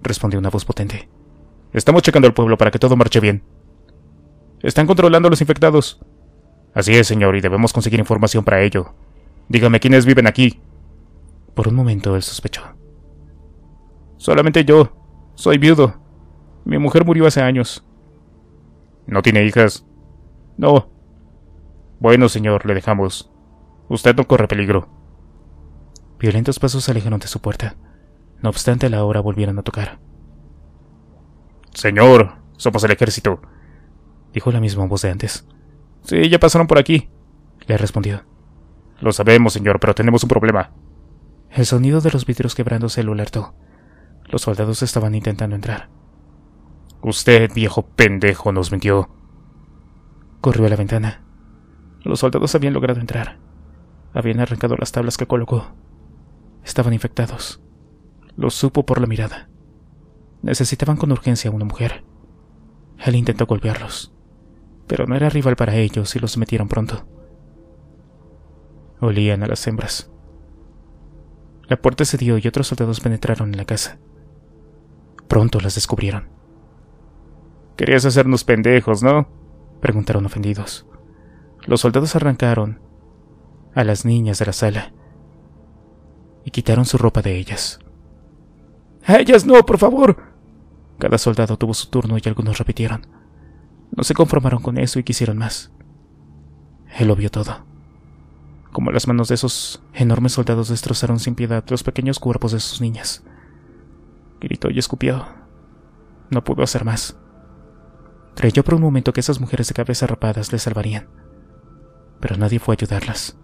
respondió una voz potente. Estamos checando el pueblo para que todo marche bien. Están controlando a los infectados. Así es, señor, y debemos conseguir información para ello. Dígame quiénes viven aquí por un momento él sospechó. Solamente yo. Soy viudo. Mi mujer murió hace años. ¿No tiene hijas? No. Bueno, señor, le dejamos. Usted no corre peligro. Violentos pasos se alejaron de su puerta. No obstante, a la hora volvieron a tocar. Señor, somos el ejército. Dijo la misma voz de antes. Sí, ya pasaron por aquí. Le respondió. Lo sabemos, señor, pero tenemos un problema. El sonido de los vidrios quebrándose lo alertó. Los soldados estaban intentando entrar. Usted, viejo pendejo, nos mintió. Corrió a la ventana. Los soldados habían logrado entrar. Habían arrancado las tablas que colocó. Estaban infectados. Lo supo por la mirada. Necesitaban con urgencia a una mujer. Él intentó golpearlos, pero no era rival para ellos y los metieron pronto. Olían a las hembras. La puerta se dio y otros soldados penetraron en la casa. Pronto las descubrieron. Querías hacernos pendejos, ¿no? preguntaron ofendidos. Los soldados arrancaron a las niñas de la sala y quitaron su ropa de ellas. ¡A ellas no, por favor! Cada soldado tuvo su turno y algunos repitieron. No se conformaron con eso y quisieron más. Él lo vio todo como las manos de esos enormes soldados destrozaron sin piedad los pequeños cuerpos de sus niñas. Gritó y escupió. No pudo hacer más. Creyó por un momento que esas mujeres de cabeza rapadas les salvarían, pero nadie fue a ayudarlas.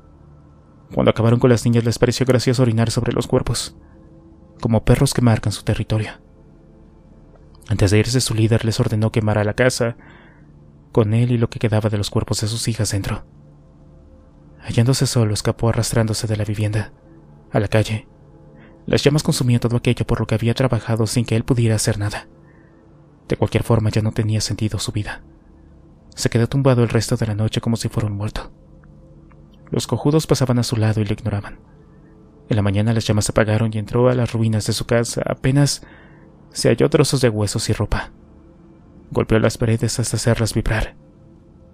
Cuando acabaron con las niñas les pareció gracioso orinar sobre los cuerpos, como perros que marcan su territorio. Antes de irse su líder les ordenó quemar a la casa, con él y lo que quedaba de los cuerpos de sus hijas dentro. Hallándose solo, escapó arrastrándose de la vivienda, a la calle. Las llamas consumían todo aquello por lo que había trabajado sin que él pudiera hacer nada. De cualquier forma, ya no tenía sentido su vida. Se quedó tumbado el resto de la noche como si fuera un muerto. Los cojudos pasaban a su lado y lo ignoraban. En la mañana las llamas se apagaron y entró a las ruinas de su casa. Apenas se halló trozos de huesos y ropa. Golpeó las paredes hasta hacerlas vibrar.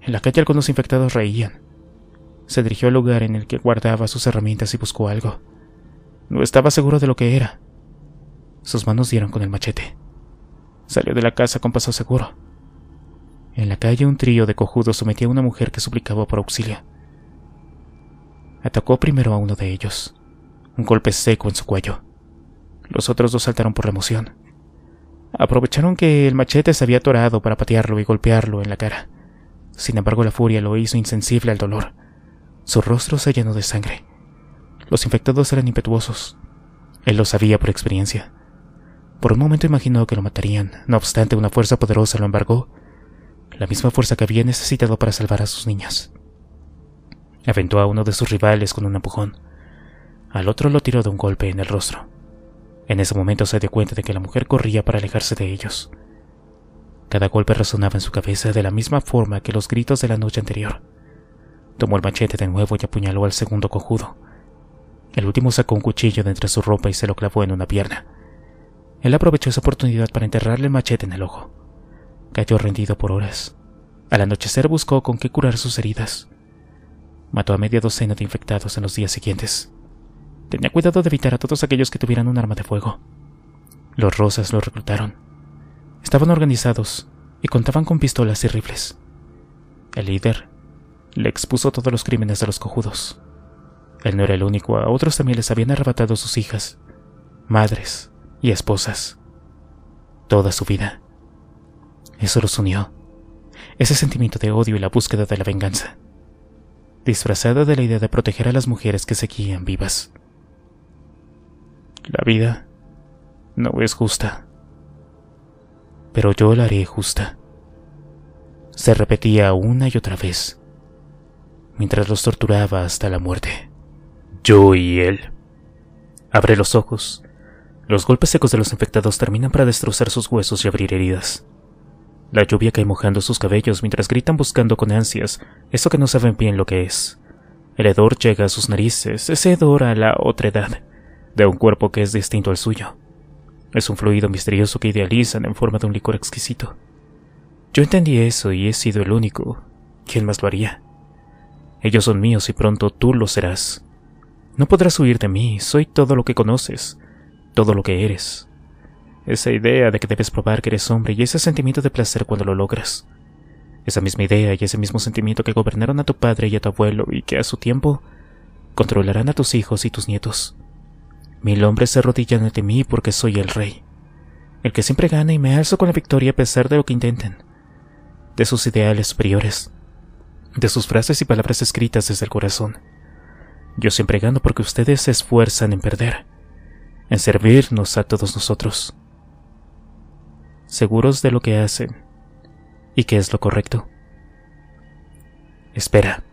En la calle algunos infectados reían. Se dirigió al lugar en el que guardaba sus herramientas y buscó algo. No estaba seguro de lo que era. Sus manos dieron con el machete. Salió de la casa con paso seguro. En la calle un trío de cojudos sometía a una mujer que suplicaba por auxilio. Atacó primero a uno de ellos. Un golpe seco en su cuello. Los otros dos saltaron por la emoción. Aprovecharon que el machete se había atorado para patearlo y golpearlo en la cara. Sin embargo, la furia lo hizo insensible al dolor. Su rostro se llenó de sangre. Los infectados eran impetuosos. Él lo sabía por experiencia. Por un momento imaginó que lo matarían, no obstante una fuerza poderosa lo embargó, la misma fuerza que había necesitado para salvar a sus niñas. Aventó a uno de sus rivales con un empujón. Al otro lo tiró de un golpe en el rostro. En ese momento se dio cuenta de que la mujer corría para alejarse de ellos. Cada golpe resonaba en su cabeza de la misma forma que los gritos de la noche anterior. Tomó el machete de nuevo y apuñaló al segundo cojudo. El último sacó un cuchillo de entre su ropa y se lo clavó en una pierna. Él aprovechó esa oportunidad para enterrarle el machete en el ojo. Cayó rendido por horas. Al anochecer buscó con qué curar sus heridas. Mató a media docena de infectados en los días siguientes. Tenía cuidado de evitar a todos aquellos que tuvieran un arma de fuego. Los rosas lo reclutaron. Estaban organizados y contaban con pistolas y rifles. El líder le expuso todos los crímenes de los cojudos. Él no era el único, a otros también les habían arrebatado sus hijas, madres y esposas. Toda su vida. Eso los unió. Ese sentimiento de odio y la búsqueda de la venganza. Disfrazada de la idea de proteger a las mujeres que seguían vivas. La vida no es justa. Pero yo la haré justa. Se repetía una y otra vez mientras los torturaba hasta la muerte. Yo y él. Abre los ojos. Los golpes secos de los infectados terminan para destrozar sus huesos y abrir heridas. La lluvia cae mojando sus cabellos mientras gritan buscando con ansias eso que no saben bien lo que es. El hedor llega a sus narices, ese hedor a la otra edad, de un cuerpo que es distinto al suyo. Es un fluido misterioso que idealizan en forma de un licor exquisito. Yo entendí eso y he sido el único. ¿Quién más lo haría? Ellos son míos y pronto tú lo serás. No podrás huir de mí, soy todo lo que conoces, todo lo que eres. Esa idea de que debes probar que eres hombre y ese sentimiento de placer cuando lo logras. Esa misma idea y ese mismo sentimiento que gobernaron a tu padre y a tu abuelo y que a su tiempo controlarán a tus hijos y tus nietos. Mil hombres se arrodillan ante mí porque soy el rey, el que siempre gana y me alzo con la victoria a pesar de lo que intenten, de sus ideales superiores, de sus frases y palabras escritas desde el corazón. Yo siempre gano porque ustedes se esfuerzan en perder, en servirnos a todos nosotros. Seguros de lo que hacen y que es lo correcto. Espera.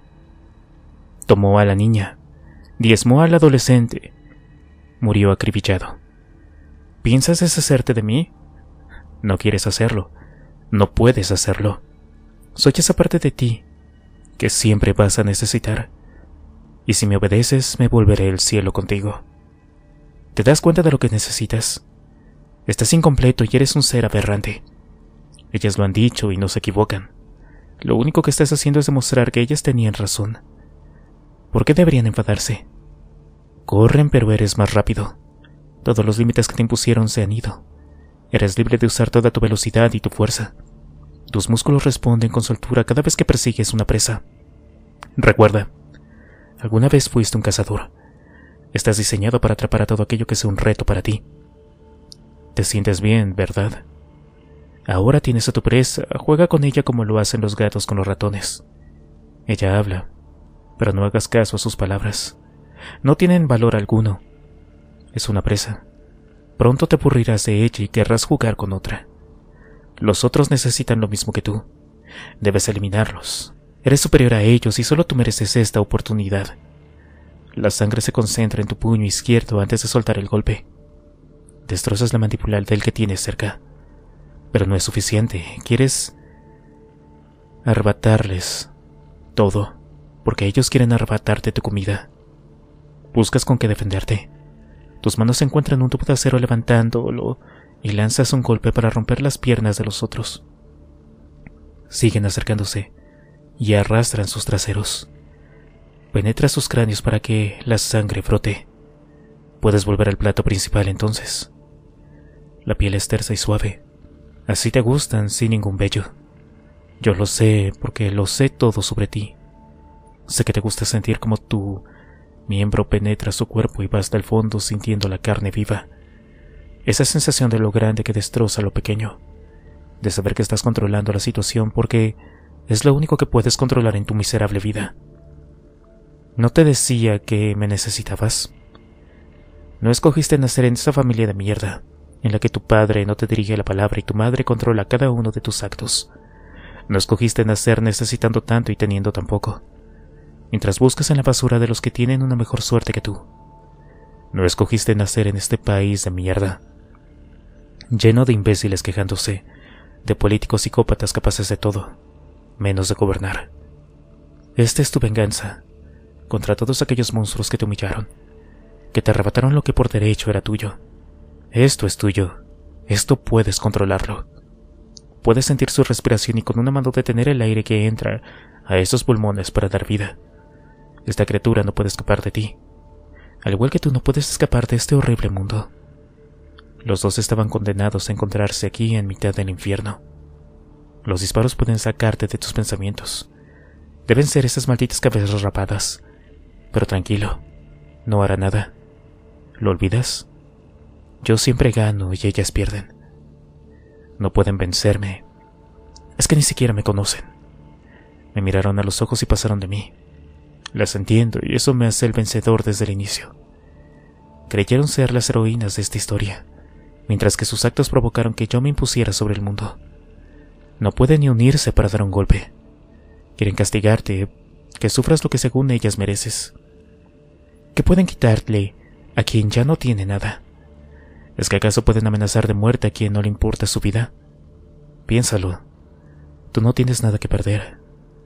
Tomó a la niña, diezmó al adolescente, murió acribillado. ¿Piensas deshacerte de mí? No quieres hacerlo. No puedes hacerlo. Soy esa parte de ti que siempre vas a necesitar. Y si me obedeces, me volveré el cielo contigo. ¿Te das cuenta de lo que necesitas? Estás incompleto y eres un ser aberrante. Ellas lo han dicho y no se equivocan. Lo único que estás haciendo es demostrar que ellas tenían razón. ¿Por qué deberían enfadarse? Corren, pero eres más rápido. Todos los límites que te impusieron se han ido. Eres libre de usar toda tu velocidad y tu fuerza. Tus músculos responden con soltura cada vez que persigues una presa. Recuerda, alguna vez fuiste un cazador. Estás diseñado para atrapar a todo aquello que sea un reto para ti. Te sientes bien, ¿verdad? Ahora tienes a tu presa, juega con ella como lo hacen los gatos con los ratones. Ella habla, pero no hagas caso a sus palabras. No tienen valor alguno. Es una presa. Pronto te aburrirás de ella y querrás jugar con otra. Los otros necesitan lo mismo que tú. Debes eliminarlos. Eres superior a ellos y solo tú mereces esta oportunidad. La sangre se concentra en tu puño izquierdo antes de soltar el golpe. Destrozas la mandibular del que tienes cerca. Pero no es suficiente. Quieres arrebatarles todo, porque ellos quieren arrebatarte tu comida. Buscas con qué defenderte. Tus manos se encuentran un tubo de acero levantándolo y lanzas un golpe para romper las piernas de los otros. Siguen acercándose y arrastran sus traseros. Penetra sus cráneos para que la sangre frote. Puedes volver al plato principal entonces. La piel es tersa y suave. Así te gustan sin ningún vello. Yo lo sé porque lo sé todo sobre ti. Sé que te gusta sentir como tu miembro penetra su cuerpo y vas del fondo sintiendo la carne viva esa sensación de lo grande que destroza lo pequeño. De saber que estás controlando la situación porque es lo único que puedes controlar en tu miserable vida. No te decía que me necesitabas. No escogiste nacer en esa familia de mierda, en la que tu padre no te dirige la palabra y tu madre controla cada uno de tus actos. No escogiste nacer necesitando tanto y teniendo tan poco, mientras buscas en la basura de los que tienen una mejor suerte que tú. No escogiste nacer en este país de mierda, lleno de imbéciles quejándose, de políticos psicópatas capaces de todo, menos de gobernar. Esta es tu venganza contra todos aquellos monstruos que te humillaron, que te arrebataron lo que por derecho era tuyo. Esto es tuyo. Esto puedes controlarlo. Puedes sentir su respiración y con una mano detener el aire que entra a esos pulmones para dar vida. Esta criatura no puede escapar de ti, al igual que tú no puedes escapar de este horrible mundo. Los dos estaban condenados a encontrarse aquí en mitad del infierno. Los disparos pueden sacarte de tus pensamientos. Deben ser esas malditas cabezas rapadas. Pero tranquilo, no hará nada. ¿Lo olvidas? Yo siempre gano y ellas pierden. No pueden vencerme. Es que ni siquiera me conocen. Me miraron a los ojos y pasaron de mí. Las entiendo y eso me hace el vencedor desde el inicio. Creyeron ser las heroínas de esta historia mientras que sus actos provocaron que yo me impusiera sobre el mundo. No pueden ni unirse para dar un golpe. Quieren castigarte, que sufras lo que según ellas mereces. Que pueden quitarle a quien ya no tiene nada. ¿Es que acaso pueden amenazar de muerte a quien no le importa su vida? Piénsalo. Tú no tienes nada que perder.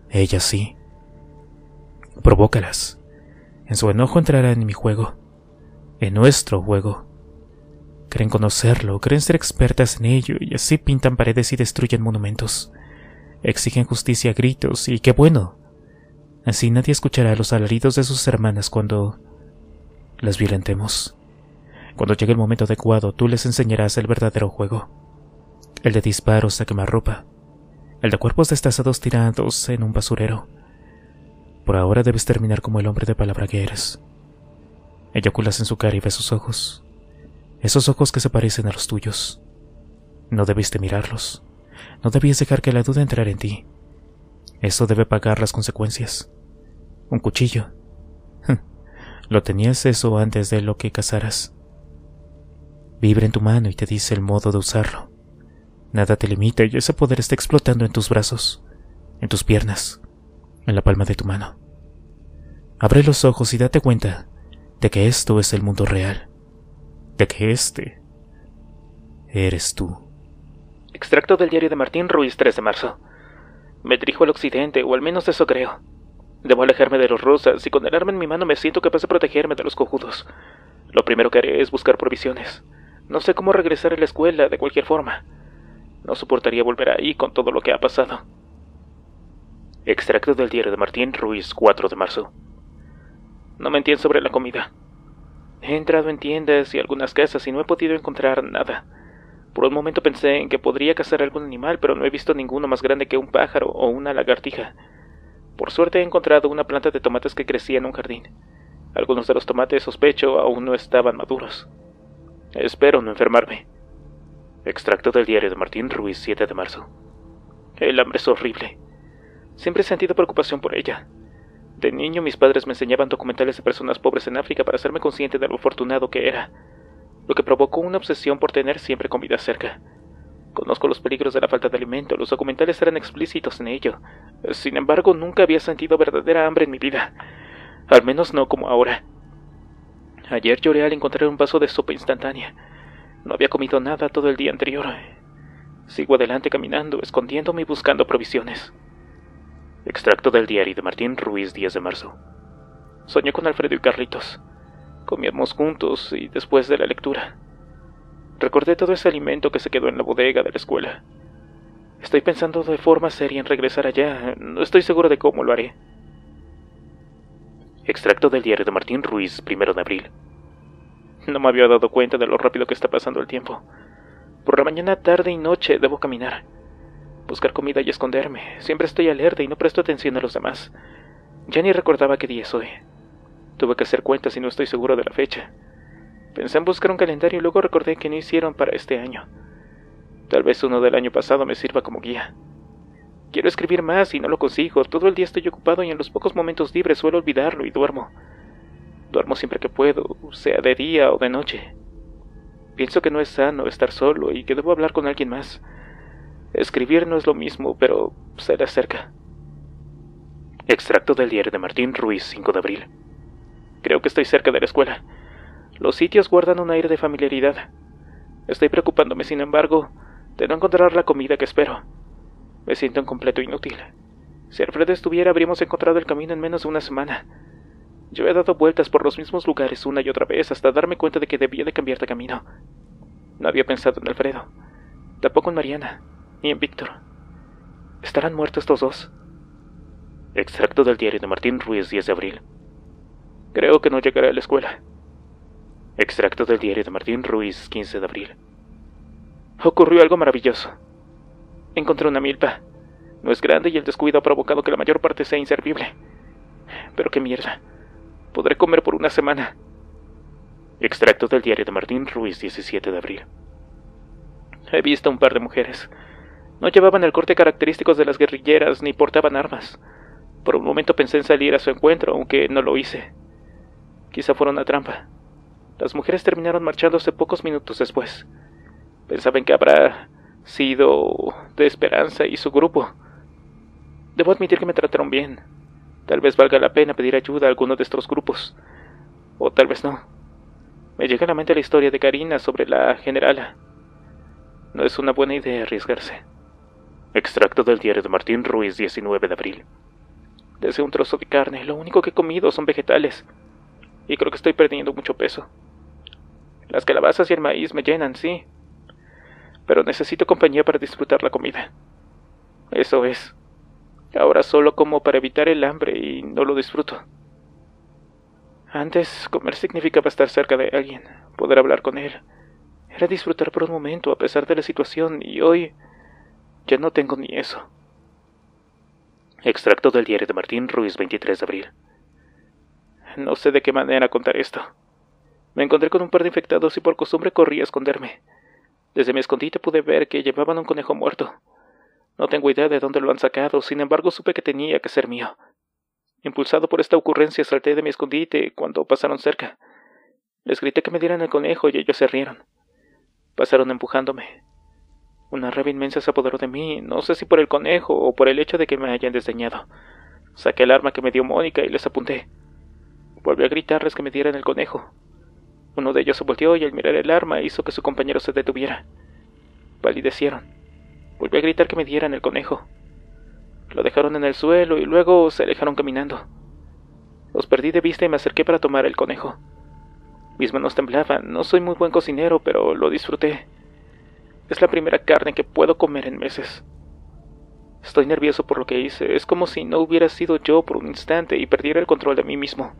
Ellas sí. Provócalas. En su enojo entrarán en mi juego. En nuestro juego. Creen conocerlo, creen ser expertas en ello y así pintan paredes y destruyen monumentos. Exigen justicia a gritos y qué bueno. Así nadie escuchará los alaridos de sus hermanas cuando las violentemos. Cuando llegue el momento adecuado, tú les enseñarás el verdadero juego. El de disparos a quemarropa. El de cuerpos destazados tirados en un basurero. Por ahora debes terminar como el hombre de palabra que eres. Eyaculas en su cara y ve sus ojos. Esos ojos que se parecen a los tuyos. No debiste mirarlos. No debías dejar que la duda entrara en ti. Eso debe pagar las consecuencias. Un cuchillo. [laughs] lo tenías eso antes de lo que cazaras. Vibra en tu mano y te dice el modo de usarlo. Nada te limita y ese poder está explotando en tus brazos, en tus piernas, en la palma de tu mano. Abre los ojos y date cuenta de que esto es el mundo real de que este eres tú. Extracto del diario de Martín Ruiz, 3 de marzo. Me dirijo al occidente, o al menos eso creo. Debo alejarme de los rosas y con el arma en mi mano me siento capaz de protegerme de los cojudos. Lo primero que haré es buscar provisiones. No sé cómo regresar a la escuela de cualquier forma. No soportaría volver ahí con todo lo que ha pasado. Extracto del diario de Martín Ruiz, 4 de marzo. No me entiendo sobre la comida. He entrado en tiendas y algunas casas y no he podido encontrar nada. Por un momento pensé en que podría cazar algún animal, pero no he visto ninguno más grande que un pájaro o una lagartija. Por suerte he encontrado una planta de tomates que crecía en un jardín. Algunos de los tomates, sospecho, aún no estaban maduros. Espero no enfermarme. Extracto del diario de Martín Ruiz, 7 de marzo. El hambre es horrible. Siempre he sentido preocupación por ella. De niño mis padres me enseñaban documentales de personas pobres en África para hacerme consciente de lo afortunado que era, lo que provocó una obsesión por tener siempre comida cerca. Conozco los peligros de la falta de alimento, los documentales eran explícitos en ello. Sin embargo, nunca había sentido verdadera hambre en mi vida. Al menos no como ahora. Ayer lloré al encontrar un vaso de sopa instantánea. No había comido nada todo el día anterior. Sigo adelante caminando, escondiéndome y buscando provisiones. Extracto del diario de Martín Ruiz 10 de marzo. Soñé con Alfredo y Carlitos. Comíamos juntos y después de la lectura. Recordé todo ese alimento que se quedó en la bodega de la escuela. Estoy pensando de forma seria en regresar allá. No estoy seguro de cómo lo haré. Extracto del diario de Martín Ruiz, 1 de abril. No me había dado cuenta de lo rápido que está pasando el tiempo. Por la mañana, tarde y noche debo caminar buscar comida y esconderme. Siempre estoy alerta y no presto atención a los demás. Ya ni recordaba qué día es hoy. Tuve que hacer cuentas y no estoy seguro de la fecha. Pensé en buscar un calendario y luego recordé que no hicieron para este año. Tal vez uno del año pasado me sirva como guía. Quiero escribir más y no lo consigo. Todo el día estoy ocupado y en los pocos momentos libres suelo olvidarlo y duermo. Duermo siempre que puedo, sea de día o de noche. Pienso que no es sano estar solo y que debo hablar con alguien más. Escribir no es lo mismo, pero será cerca. Extracto del diario de Martín Ruiz, 5 de abril. Creo que estoy cerca de la escuela. Los sitios guardan un aire de familiaridad. Estoy preocupándome, sin embargo, de no encontrar la comida que espero. Me siento en completo inútil. Si Alfredo estuviera, habríamos encontrado el camino en menos de una semana. Yo he dado vueltas por los mismos lugares una y otra vez hasta darme cuenta de que debía de cambiar de camino. No había pensado en Alfredo, tampoco en Mariana. ¿Y en Víctor. ¿Estarán muertos estos dos? Extracto del diario de Martín Ruiz, 10 de abril. Creo que no llegaré a la escuela. Extracto del diario de Martín Ruiz, 15 de abril. Ocurrió algo maravilloso. Encontré una milpa. No es grande y el descuido ha provocado que la mayor parte sea inservible. Pero qué mierda. Podré comer por una semana. Extracto del diario de Martín Ruiz, 17 de abril. He visto a un par de mujeres. No llevaban el corte característico de las guerrilleras ni portaban armas. Por un momento pensé en salir a su encuentro, aunque no lo hice. Quizá fuera una trampa. Las mujeres terminaron marchándose pocos minutos después. Pensaban que habrá sido de Esperanza y su grupo. Debo admitir que me trataron bien. Tal vez valga la pena pedir ayuda a alguno de estos grupos. O tal vez no. Me llega a la mente la historia de Karina sobre la generala. No es una buena idea arriesgarse. Extracto del diario de Martín Ruiz, 19 de abril. Desde un trozo de carne. Lo único que he comido son vegetales. Y creo que estoy perdiendo mucho peso. Las calabazas y el maíz me llenan, sí. Pero necesito compañía para disfrutar la comida. Eso es. Ahora solo como para evitar el hambre y no lo disfruto. Antes, comer significaba estar cerca de alguien, poder hablar con él. Era disfrutar por un momento a pesar de la situación y hoy... Ya no tengo ni eso. Extracto del diario de Martín Ruiz, 23 de abril. No sé de qué manera contar esto. Me encontré con un par de infectados y por costumbre corrí a esconderme. Desde mi escondite pude ver que llevaban un conejo muerto. No tengo idea de dónde lo han sacado, sin embargo supe que tenía que ser mío. Impulsado por esta ocurrencia salté de mi escondite cuando pasaron cerca. Les grité que me dieran el conejo y ellos se rieron. Pasaron empujándome. Una rabia inmensa se apoderó de mí, no sé si por el conejo o por el hecho de que me hayan desdeñado. Saqué el arma que me dio Mónica y les apunté. Volví a gritarles que me dieran el conejo. Uno de ellos se volteó y al mirar el arma hizo que su compañero se detuviera. Palidecieron. Volví a gritar que me dieran el conejo. Lo dejaron en el suelo y luego se alejaron caminando. Los perdí de vista y me acerqué para tomar el conejo. Mis manos temblaban, no soy muy buen cocinero, pero lo disfruté. Es la primera carne que puedo comer en meses. Estoy nervioso por lo que hice. Es como si no hubiera sido yo por un instante y perdiera el control de mí mismo.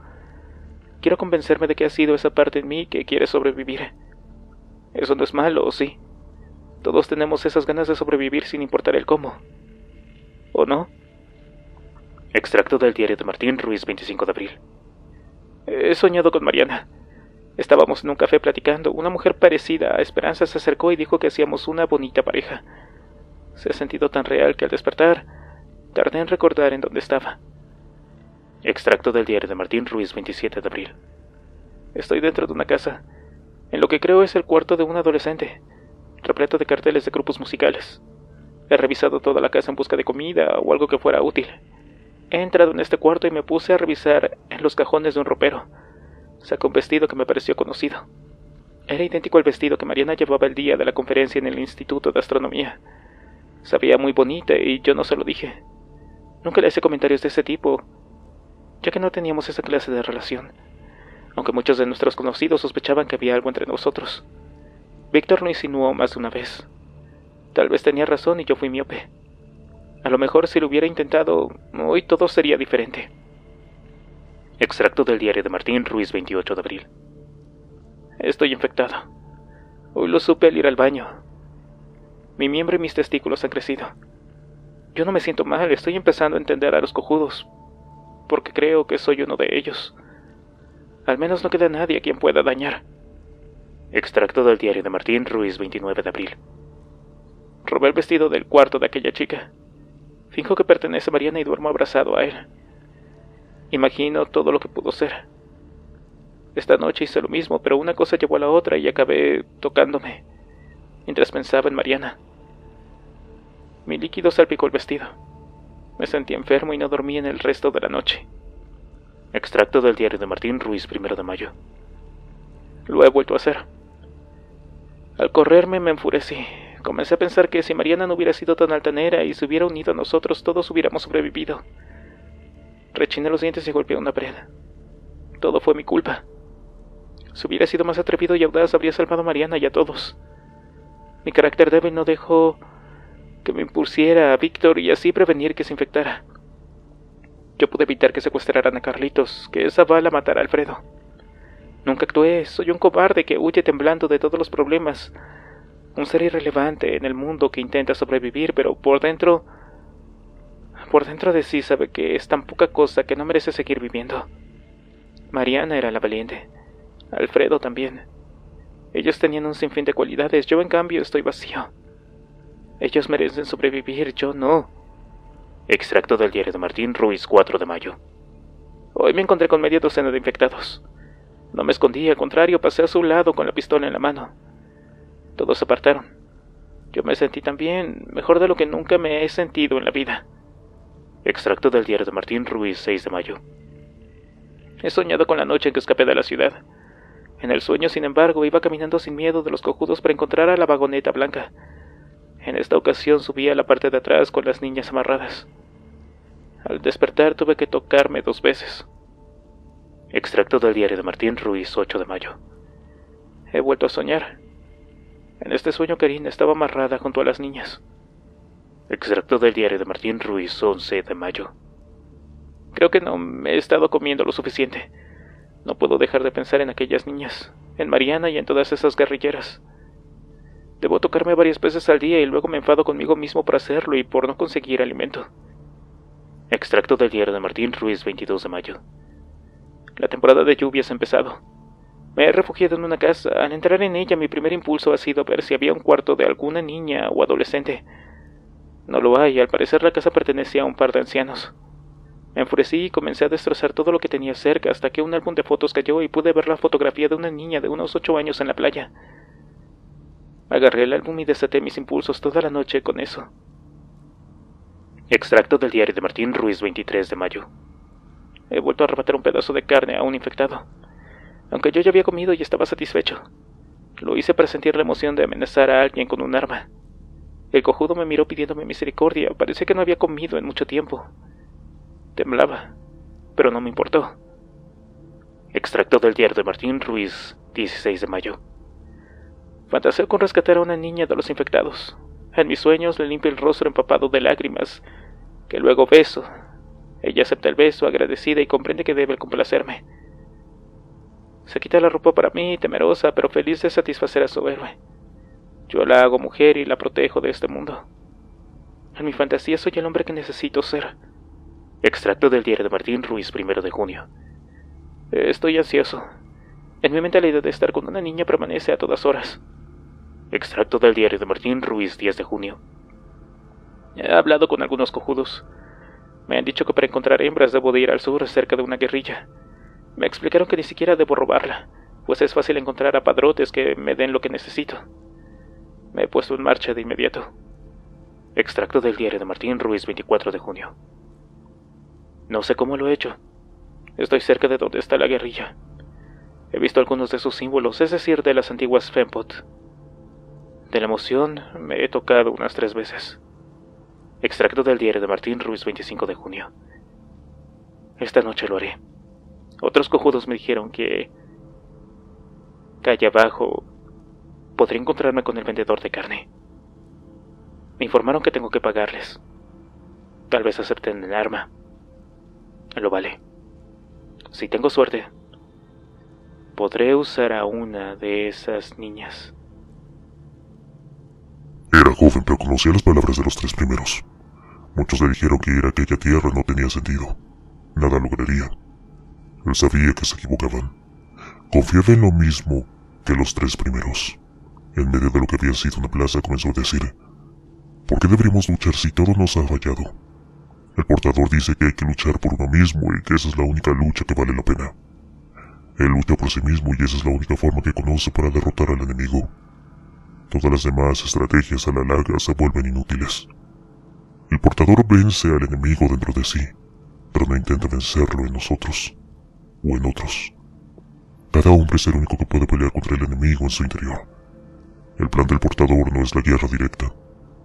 Quiero convencerme de que ha sido esa parte en mí que quiere sobrevivir. Eso no es malo, ¿o sí? Todos tenemos esas ganas de sobrevivir sin importar el cómo. ¿O no? Extracto del diario de Martín Ruiz, 25 de abril. He soñado con Mariana. Estábamos en un café platicando. Una mujer parecida a Esperanza se acercó y dijo que hacíamos una bonita pareja. Se ha sentido tan real que al despertar tardé en recordar en dónde estaba. Extracto del diario de Martín Ruiz, 27 de abril. Estoy dentro de una casa, en lo que creo es el cuarto de un adolescente, repleto de carteles de grupos musicales. He revisado toda la casa en busca de comida o algo que fuera útil. He entrado en este cuarto y me puse a revisar en los cajones de un ropero. Sacó un vestido que me pareció conocido. Era idéntico al vestido que Mariana llevaba el día de la conferencia en el Instituto de Astronomía. Sabía muy bonita y yo no se lo dije. Nunca le hice comentarios de ese tipo, ya que no teníamos esa clase de relación, aunque muchos de nuestros conocidos sospechaban que había algo entre nosotros. Víctor lo insinuó más de una vez. Tal vez tenía razón y yo fui miope. A lo mejor si lo hubiera intentado, hoy todo sería diferente. Extracto del diario de Martín Ruiz, 28 de abril. Estoy infectado. Hoy lo supe al ir al baño. Mi miembro y mis testículos han crecido. Yo no me siento mal, estoy empezando a entender a los cojudos, porque creo que soy uno de ellos. Al menos no queda nadie a quien pueda dañar. Extracto del diario de Martín Ruiz, 29 de abril. Robé el vestido del cuarto de aquella chica. Finjo que pertenece a Mariana y duermo abrazado a él. Imagino todo lo que pudo ser. Esta noche hice lo mismo, pero una cosa llevó a la otra y acabé tocándome, mientras pensaba en Mariana. Mi líquido salpicó el vestido. Me sentí enfermo y no dormí en el resto de la noche. Extracto del diario de Martín Ruiz, primero de mayo. Lo he vuelto a hacer. Al correrme me enfurecí. Comencé a pensar que si Mariana no hubiera sido tan altanera y se hubiera unido a nosotros, todos hubiéramos sobrevivido. Rechiné los dientes y golpeé una pared. Todo fue mi culpa. Si hubiera sido más atrevido y audaz, habría salvado a Mariana y a todos. Mi carácter débil no dejó que me impusiera a Víctor y así prevenir que se infectara. Yo pude evitar que secuestraran a Carlitos, que esa bala matara a Alfredo. Nunca actué, soy un cobarde que huye temblando de todos los problemas, un ser irrelevante en el mundo que intenta sobrevivir, pero por dentro por dentro de sí sabe que es tan poca cosa que no merece seguir viviendo. Mariana era la valiente. Alfredo también. Ellos tenían un sinfín de cualidades, yo en cambio estoy vacío. Ellos merecen sobrevivir, yo no. Extracto del diario de Martín Ruiz, 4 de mayo. Hoy me encontré con media docena de infectados. No me escondí, al contrario, pasé a su lado con la pistola en la mano. Todos se apartaron. Yo me sentí también mejor de lo que nunca me he sentido en la vida. Extracto del diario de Martín Ruiz, 6 de mayo. He soñado con la noche en que escapé de la ciudad. En el sueño, sin embargo, iba caminando sin miedo de los cojudos para encontrar a la vagoneta blanca. En esta ocasión subí a la parte de atrás con las niñas amarradas. Al despertar tuve que tocarme dos veces. Extracto del diario de Martín Ruiz, 8 de mayo. He vuelto a soñar. En este sueño Karina estaba amarrada junto a las niñas. Extracto del diario de Martín Ruiz, 11 de mayo. Creo que no me he estado comiendo lo suficiente. No puedo dejar de pensar en aquellas niñas, en Mariana y en todas esas guerrilleras. Debo tocarme varias veces al día y luego me enfado conmigo mismo por hacerlo y por no conseguir alimento. Extracto del diario de Martín Ruiz, 22 de mayo. La temporada de lluvias ha empezado. Me he refugiado en una casa. Al entrar en ella, mi primer impulso ha sido ver si había un cuarto de alguna niña o adolescente. No lo hay, al parecer la casa pertenecía a un par de ancianos. Me enfurecí y comencé a destrozar todo lo que tenía cerca hasta que un álbum de fotos cayó y pude ver la fotografía de una niña de unos ocho años en la playa. Agarré el álbum y desaté mis impulsos toda la noche con eso. Extracto del diario de Martín Ruiz, 23 de mayo. He vuelto a arrebatar un pedazo de carne a un infectado, aunque yo ya había comido y estaba satisfecho. Lo hice para sentir la emoción de amenazar a alguien con un arma. El cojudo me miró pidiéndome misericordia. Parecía que no había comido en mucho tiempo. Temblaba, pero no me importó. Extracto del diario de Martín Ruiz, 16 de mayo. Fantaseo con rescatar a una niña de los infectados. En mis sueños le limpio el rostro empapado de lágrimas, que luego beso. Ella acepta el beso, agradecida y comprende que debe complacerme. Se quita la ropa para mí, temerosa, pero feliz de satisfacer a su héroe. Yo la hago mujer y la protejo de este mundo. En mi fantasía soy el hombre que necesito ser. Extracto del diario de Martín Ruiz, primero de junio. Estoy ansioso. En mi mente la idea de estar con una niña permanece a todas horas. Extracto del diario de Martín Ruiz, 10 de junio. He hablado con algunos cojudos. Me han dicho que para encontrar hembras debo de ir al sur cerca de una guerrilla. Me explicaron que ni siquiera debo robarla, pues es fácil encontrar a padrotes que me den lo que necesito. Me he puesto en marcha de inmediato. Extracto del diario de Martín Ruiz, 24 de junio. No sé cómo lo he hecho. Estoy cerca de donde está la guerrilla. He visto algunos de sus símbolos, es decir, de las antiguas Fempot. De la emoción me he tocado unas tres veces. Extracto del diario de Martín Ruiz, 25 de junio. Esta noche lo haré. Otros cojudos me dijeron que... Calle abajo, podría encontrarme con el vendedor de carne. Me informaron que tengo que pagarles. Tal vez acepten el arma. Lo vale. Si tengo suerte, podré usar a una de esas niñas. Era joven, pero conocía las palabras de los tres primeros. Muchos le dijeron que ir a aquella tierra no tenía sentido. Nada lograría. Él sabía que se equivocaban. Confiaba en lo mismo que los tres primeros en medio de lo que había sido una plaza, comenzó a decir, ¿por qué deberíamos luchar si todo nos ha fallado? El portador dice que hay que luchar por uno mismo y que esa es la única lucha que vale la pena. Él lucha por sí mismo y esa es la única forma que conoce para derrotar al enemigo. Todas las demás estrategias a la larga se vuelven inútiles. El portador vence al enemigo dentro de sí, pero no intenta vencerlo en nosotros o en otros. Cada hombre es el único que puede pelear contra el enemigo en su interior. El plan del portador no es la guerra directa.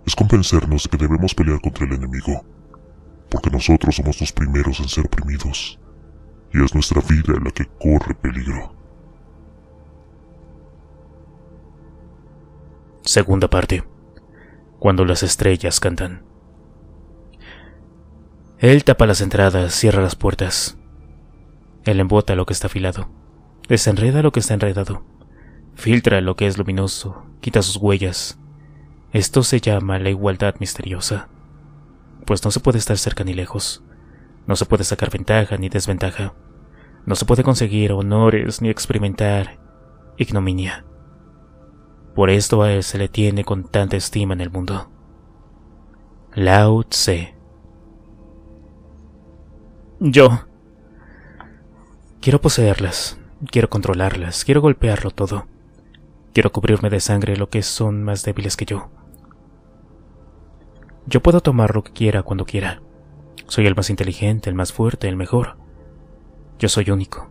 Es convencernos de que debemos pelear contra el enemigo. Porque nosotros somos los primeros en ser oprimidos. Y es nuestra vida la que corre peligro. Segunda parte. Cuando las estrellas cantan. Él tapa las entradas, cierra las puertas. Él embota lo que está afilado. Desenreda lo que está enredado. Filtra lo que es luminoso quita sus huellas. Esto se llama la igualdad misteriosa. Pues no se puede estar cerca ni lejos. No se puede sacar ventaja ni desventaja. No se puede conseguir honores ni experimentar ignominia. Por esto a él se le tiene con tanta estima en el mundo. Lao Tse. Yo. Quiero poseerlas, quiero controlarlas, quiero golpearlo todo. Quiero cubrirme de sangre lo que son más débiles que yo. Yo puedo tomar lo que quiera cuando quiera. Soy el más inteligente, el más fuerte, el mejor. Yo soy único.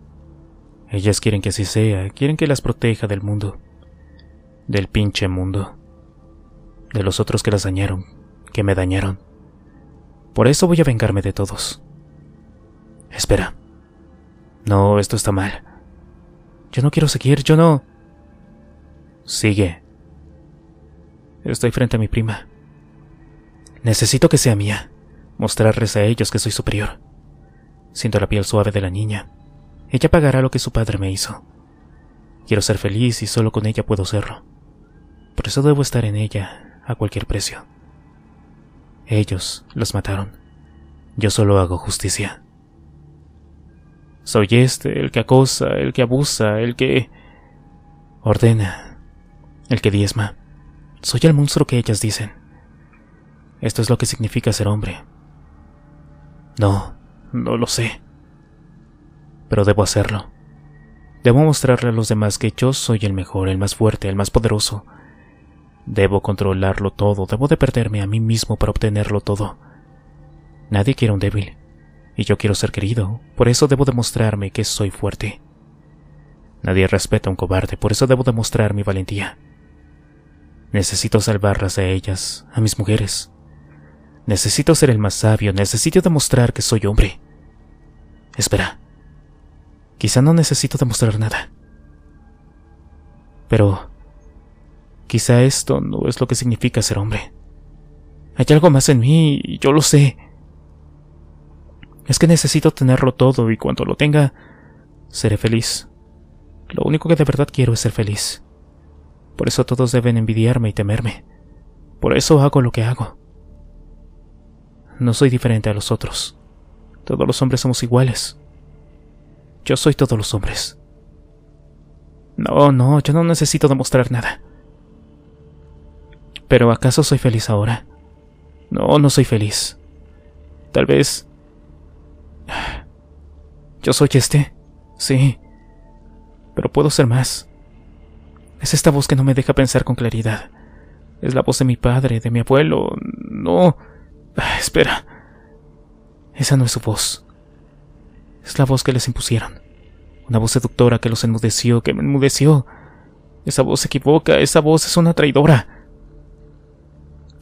Ellas quieren que así sea, quieren que las proteja del mundo. Del pinche mundo. De los otros que las dañaron, que me dañaron. Por eso voy a vengarme de todos. Espera. No, esto está mal. Yo no quiero seguir, yo no. Sigue. Estoy frente a mi prima. Necesito que sea mía. Mostrarles a ellos que soy superior. Siento la piel suave de la niña. Ella pagará lo que su padre me hizo. Quiero ser feliz y solo con ella puedo serlo. Por eso debo estar en ella a cualquier precio. Ellos los mataron. Yo solo hago justicia. Soy este, el que acosa, el que abusa, el que... ordena, el que diezma. Soy el monstruo que ellas dicen. Esto es lo que significa ser hombre. No, no lo sé. Pero debo hacerlo. Debo mostrarle a los demás que yo soy el mejor, el más fuerte, el más poderoso. Debo controlarlo todo, debo de perderme a mí mismo para obtenerlo todo. Nadie quiere un débil, y yo quiero ser querido, por eso debo demostrarme que soy fuerte. Nadie respeta a un cobarde, por eso debo demostrar mi valentía. Necesito salvarlas a ellas, a mis mujeres. Necesito ser el más sabio, necesito demostrar que soy hombre. Espera. Quizá no necesito demostrar nada. Pero... Quizá esto no es lo que significa ser hombre. Hay algo más en mí, y yo lo sé. Es que necesito tenerlo todo y cuando lo tenga, seré feliz. Lo único que de verdad quiero es ser feliz. Por eso todos deben envidiarme y temerme. Por eso hago lo que hago. No soy diferente a los otros. Todos los hombres somos iguales. Yo soy todos los hombres. No, no, yo no necesito demostrar nada. Pero ¿acaso soy feliz ahora? No, no soy feliz. Tal vez... [sighs] Yo soy este. Sí. Pero puedo ser más. Es esta voz que no me deja pensar con claridad. Es la voz de mi padre, de mi abuelo. No. Ah, espera. Esa no es su voz. Es la voz que les impusieron. Una voz seductora que los enmudeció, que me enmudeció. Esa voz se equivoca, esa voz es una traidora.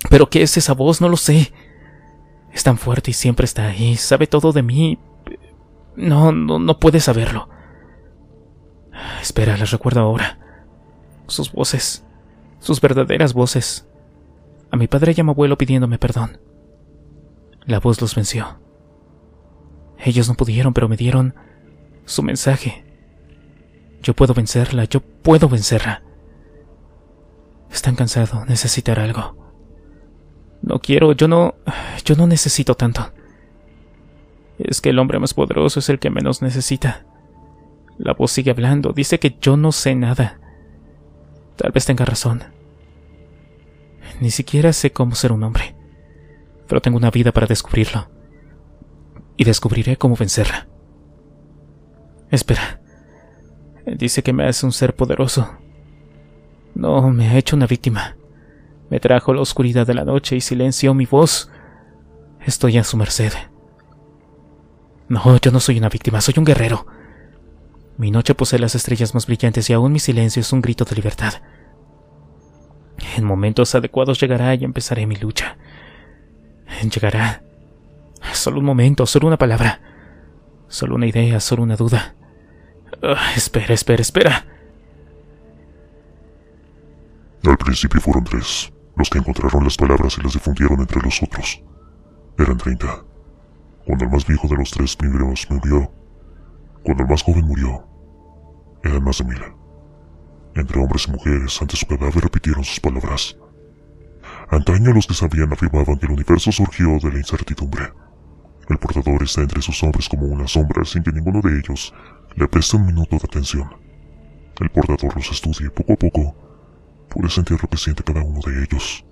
Pero ¿qué es esa voz? No lo sé. Es tan fuerte y siempre está ahí, sabe todo de mí. No, no, no puede saberlo. Ah, espera, la recuerdo ahora sus voces, sus verdaderas voces. A mi padre y a mi abuelo pidiéndome perdón. La voz los venció. Ellos no pudieron, pero me dieron su mensaje. Yo puedo vencerla, yo puedo vencerla. Están cansados, necesitar algo. No quiero, yo no... yo no necesito tanto. Es que el hombre más poderoso es el que menos necesita. La voz sigue hablando, dice que yo no sé nada. Tal vez tenga razón. Ni siquiera sé cómo ser un hombre, pero tengo una vida para descubrirlo. Y descubriré cómo vencerla. Espera. Dice que me hace un ser poderoso. No, me ha hecho una víctima. Me trajo la oscuridad de la noche y silenció mi voz. Estoy a su merced. No, yo no soy una víctima, soy un guerrero. Mi noche posee las estrellas más brillantes y aún mi silencio es un grito de libertad. En momentos adecuados llegará y empezaré mi lucha. Llegará. Solo un momento, solo una palabra. Solo una idea, solo una duda. Ah, espera, espera, espera. Al principio fueron tres los que encontraron las palabras y las difundieron entre los otros. Eran treinta. Cuando el más viejo de los tres primeros murió, cuando el más joven murió, eran más de mil. Entre hombres y mujeres ante su cadáver repitieron sus palabras. Antaño los que sabían afirmaban que el universo surgió de la incertidumbre. El portador está entre sus hombres como una sombra sin que ninguno de ellos le preste un minuto de atención. El portador los estudia y poco a poco puede sentir lo que siente cada uno de ellos.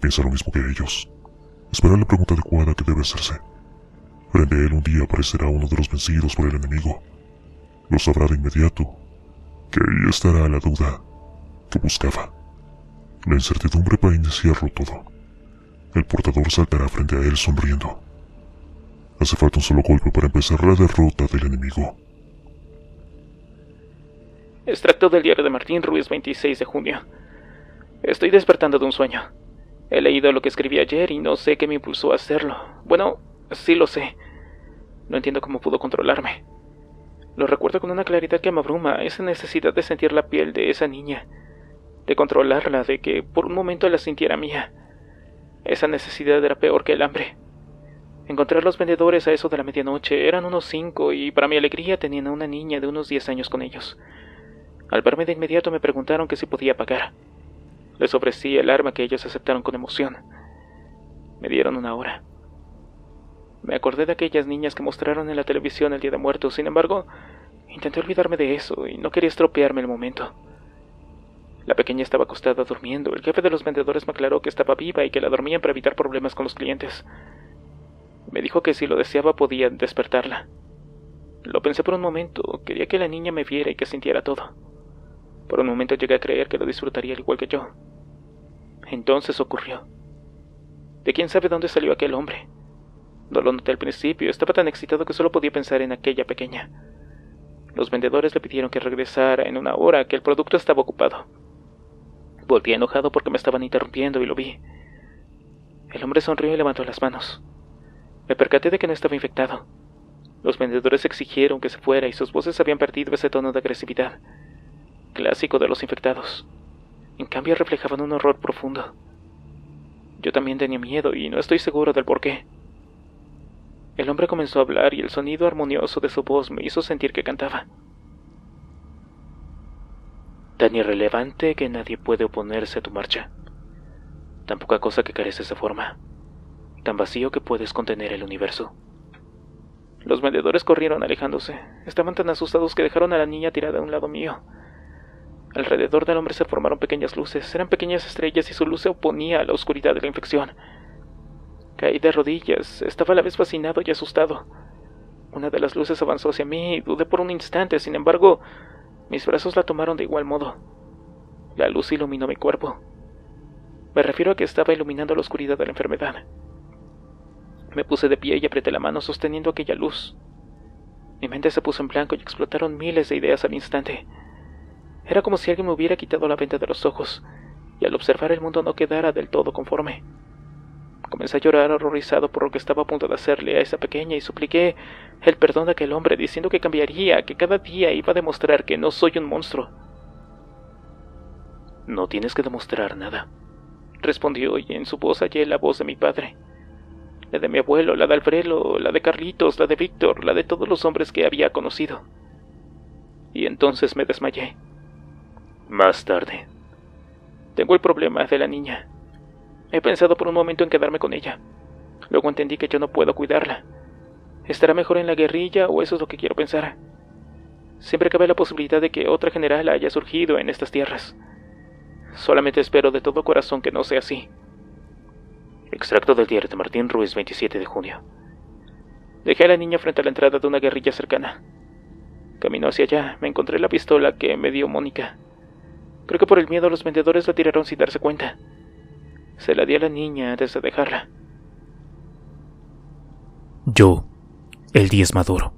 Piensa lo mismo que ellos. Espera la pregunta adecuada que debe hacerse. Frente a él un día aparecerá uno de los vencidos por el enemigo. Lo sabrá de inmediato, que ahí estará la duda que buscaba. La incertidumbre para iniciarlo todo. El portador saltará frente a él sonriendo. Hace falta un solo golpe para empezar la derrota del enemigo. Extracto del diario de Martín Ruiz, 26 de junio. Estoy despertando de un sueño. He leído lo que escribí ayer y no sé qué me impulsó a hacerlo. Bueno, sí lo sé. No entiendo cómo pudo controlarme. Lo recuerdo con una claridad que me abruma, esa necesidad de sentir la piel de esa niña, de controlarla, de que por un momento la sintiera mía. Esa necesidad era peor que el hambre. Encontrar los vendedores a eso de la medianoche, eran unos cinco, y para mi alegría tenían a una niña de unos diez años con ellos. Al verme de inmediato me preguntaron qué si podía pagar. Les ofrecí el arma que ellos aceptaron con emoción. Me dieron una hora. Me acordé de aquellas niñas que mostraron en la televisión el Día de Muertos, sin embargo, intenté olvidarme de eso y no quería estropearme el momento. La pequeña estaba acostada durmiendo. El jefe de los vendedores me aclaró que estaba viva y que la dormían para evitar problemas con los clientes. Me dijo que si lo deseaba podía despertarla. Lo pensé por un momento, quería que la niña me viera y que sintiera todo. Por un momento llegué a creer que lo disfrutaría al igual que yo. Entonces ocurrió. De quién sabe dónde salió aquel hombre. No lo noté al principio, estaba tan excitado que solo podía pensar en aquella pequeña. Los vendedores le pidieron que regresara en una hora, que el producto estaba ocupado. Volví enojado porque me estaban interrumpiendo y lo vi. El hombre sonrió y levantó las manos. Me percaté de que no estaba infectado. Los vendedores exigieron que se fuera y sus voces habían perdido ese tono de agresividad, clásico de los infectados. En cambio reflejaban un horror profundo. Yo también tenía miedo y no estoy seguro del porqué. El hombre comenzó a hablar y el sonido armonioso de su voz me hizo sentir que cantaba. Tan irrelevante que nadie puede oponerse a tu marcha. Tan poca cosa que careces de forma. Tan vacío que puedes contener el universo. Los vendedores corrieron alejándose. Estaban tan asustados que dejaron a la niña tirada a un lado mío. Alrededor del hombre se formaron pequeñas luces. Eran pequeñas estrellas y su luz se oponía a la oscuridad de la infección. Caí de rodillas, estaba a la vez fascinado y asustado. Una de las luces avanzó hacia mí y dudé por un instante, sin embargo, mis brazos la tomaron de igual modo. La luz iluminó mi cuerpo. Me refiero a que estaba iluminando la oscuridad de la enfermedad. Me puse de pie y apreté la mano sosteniendo aquella luz. Mi mente se puso en blanco y explotaron miles de ideas al instante. Era como si alguien me hubiera quitado la venta de los ojos, y al observar el mundo no quedara del todo conforme. Comencé a llorar horrorizado por lo que estaba a punto de hacerle a esa pequeña y supliqué el perdón de aquel hombre diciendo que cambiaría, que cada día iba a demostrar que no soy un monstruo. No tienes que demostrar nada, respondió y en su voz hallé la voz de mi padre. La de mi abuelo, la de Alfredo, la de Carlitos, la de Víctor, la de todos los hombres que había conocido. Y entonces me desmayé. Más tarde. Tengo el problema de la niña. He pensado por un momento en quedarme con ella. Luego entendí que yo no puedo cuidarla. ¿Estará mejor en la guerrilla o eso es lo que quiero pensar? Siempre cabe la posibilidad de que otra general haya surgido en estas tierras. Solamente espero de todo corazón que no sea así. Extracto del diario de Martín Ruiz, 27 de junio. Dejé a la niña frente a la entrada de una guerrilla cercana. Caminó hacia allá, me encontré la pistola que me dio Mónica. Creo que por el miedo los vendedores la tiraron sin darse cuenta. Se la di a la niña antes de dejarla. Yo, el maduro.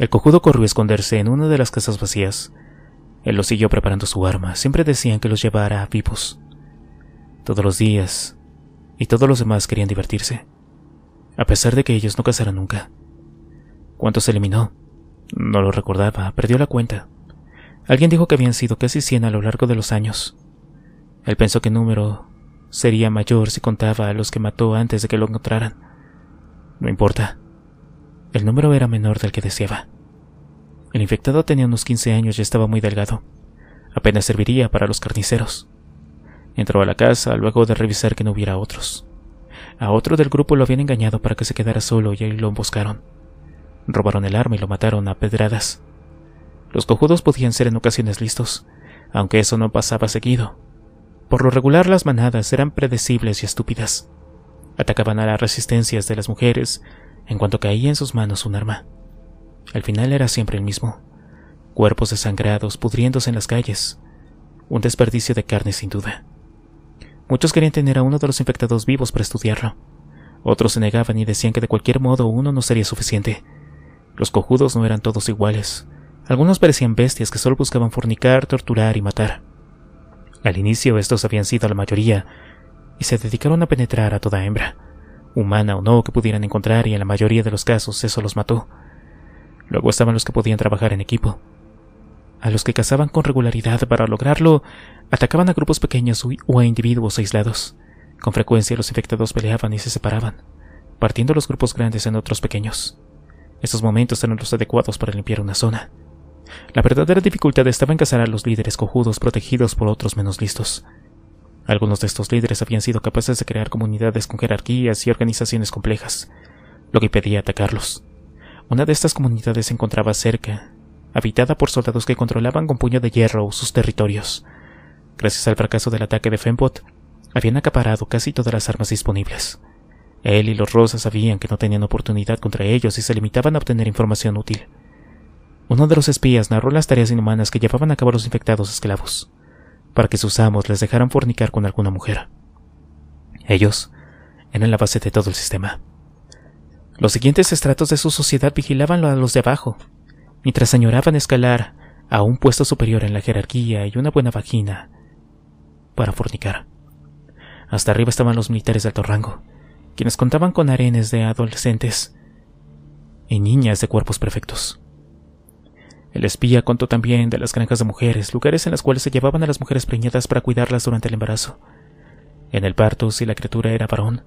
El cojudo corrió a esconderse en una de las casas vacías. Él lo siguió preparando su arma. Siempre decían que los llevara vivos. Todos los días. Y todos los demás querían divertirse. A pesar de que ellos no casaran nunca. ¿Cuántos eliminó? No lo recordaba, perdió la cuenta. Alguien dijo que habían sido casi 100 a lo largo de los años. Él pensó que número Sería mayor si contaba a los que mató antes de que lo encontraran. No importa. El número era menor del que deseaba. El infectado tenía unos 15 años y estaba muy delgado. Apenas serviría para los carniceros. Entró a la casa luego de revisar que no hubiera otros. A otro del grupo lo habían engañado para que se quedara solo y ahí lo emboscaron. Robaron el arma y lo mataron a pedradas. Los cojudos podían ser en ocasiones listos, aunque eso no pasaba seguido. Por lo regular las manadas eran predecibles y estúpidas. Atacaban a las resistencias de las mujeres en cuanto caía en sus manos un arma. Al final era siempre el mismo. Cuerpos desangrados pudriéndose en las calles. Un desperdicio de carne sin duda. Muchos querían tener a uno de los infectados vivos para estudiarlo. Otros se negaban y decían que de cualquier modo uno no sería suficiente. Los cojudos no eran todos iguales. Algunos parecían bestias que solo buscaban fornicar, torturar y matar. Al inicio estos habían sido la mayoría, y se dedicaron a penetrar a toda hembra, humana o no, que pudieran encontrar, y en la mayoría de los casos eso los mató. Luego estaban los que podían trabajar en equipo. A los que cazaban con regularidad para lograrlo, atacaban a grupos pequeños o a individuos aislados. Con frecuencia los infectados peleaban y se separaban, partiendo los grupos grandes en otros pequeños. Estos momentos eran los adecuados para limpiar una zona. La verdadera dificultad estaba en cazar a los líderes cojudos protegidos por otros menos listos. Algunos de estos líderes habían sido capaces de crear comunidades con jerarquías y organizaciones complejas, lo que impedía atacarlos. Una de estas comunidades se encontraba cerca, habitada por soldados que controlaban con puño de hierro sus territorios. Gracias al fracaso del ataque de Fembot, habían acaparado casi todas las armas disponibles. Él y los Rosas sabían que no tenían oportunidad contra ellos y se limitaban a obtener información útil. Uno de los espías narró las tareas inhumanas que llevaban a cabo los infectados esclavos, para que sus amos les dejaran fornicar con alguna mujer. Ellos eran la base de todo el sistema. Los siguientes estratos de su sociedad vigilaban a los de abajo, mientras añoraban escalar a un puesto superior en la jerarquía y una buena vagina para fornicar. Hasta arriba estaban los militares de alto rango, quienes contaban con arenes de adolescentes y niñas de cuerpos perfectos. El espía contó también de las granjas de mujeres, lugares en las cuales se llevaban a las mujeres preñadas para cuidarlas durante el embarazo. En el parto, si la criatura era varón,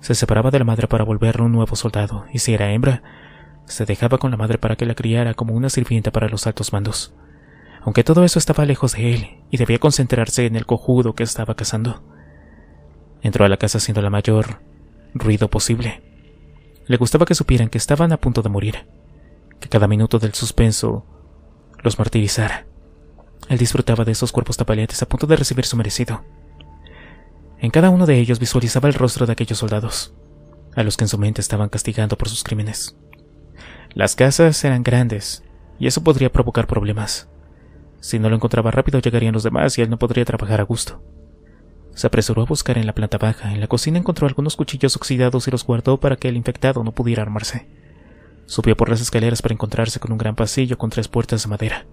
se separaba de la madre para volverlo un nuevo soldado, y si era hembra, se dejaba con la madre para que la criara como una sirvienta para los altos mandos. Aunque todo eso estaba lejos de él, y debía concentrarse en el cojudo que estaba cazando. Entró a la casa haciendo la mayor ruido posible. Le gustaba que supieran que estaban a punto de morir, que cada minuto del suspenso los martirizara. Él disfrutaba de esos cuerpos tapaletes a punto de recibir su merecido. En cada uno de ellos visualizaba el rostro de aquellos soldados, a los que en su mente estaban castigando por sus crímenes. Las casas eran grandes, y eso podría provocar problemas. Si no lo encontraba rápido llegarían los demás y él no podría trabajar a gusto. Se apresuró a buscar en la planta baja. En la cocina encontró algunos cuchillos oxidados y los guardó para que el infectado no pudiera armarse. Subió por las escaleras para encontrarse con un gran pasillo con tres puertas de madera.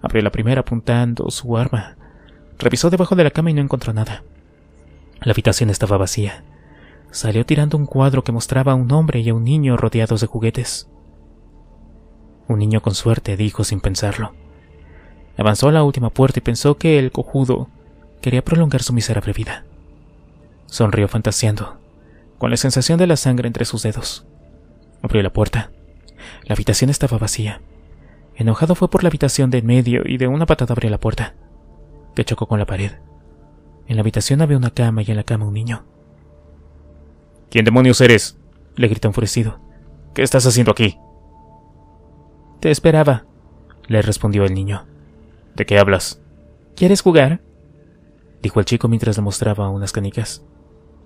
Abrió la primera apuntando su arma. Revisó debajo de la cama y no encontró nada. La habitación estaba vacía. Salió tirando un cuadro que mostraba a un hombre y a un niño rodeados de juguetes. Un niño con suerte, dijo sin pensarlo. Avanzó a la última puerta y pensó que el cojudo quería prolongar su miserable vida. Sonrió fantaseando, con la sensación de la sangre entre sus dedos. Abrió la puerta. La habitación estaba vacía. Enojado fue por la habitación de en medio y de una patada abrió la puerta, que chocó con la pared. En la habitación había una cama y en la cama un niño. ¿Quién demonios eres? le gritó enfurecido. ¿Qué estás haciendo aquí? Te esperaba, le respondió el niño. ¿De qué hablas? ¿Quieres jugar? dijo el chico mientras le mostraba unas canicas.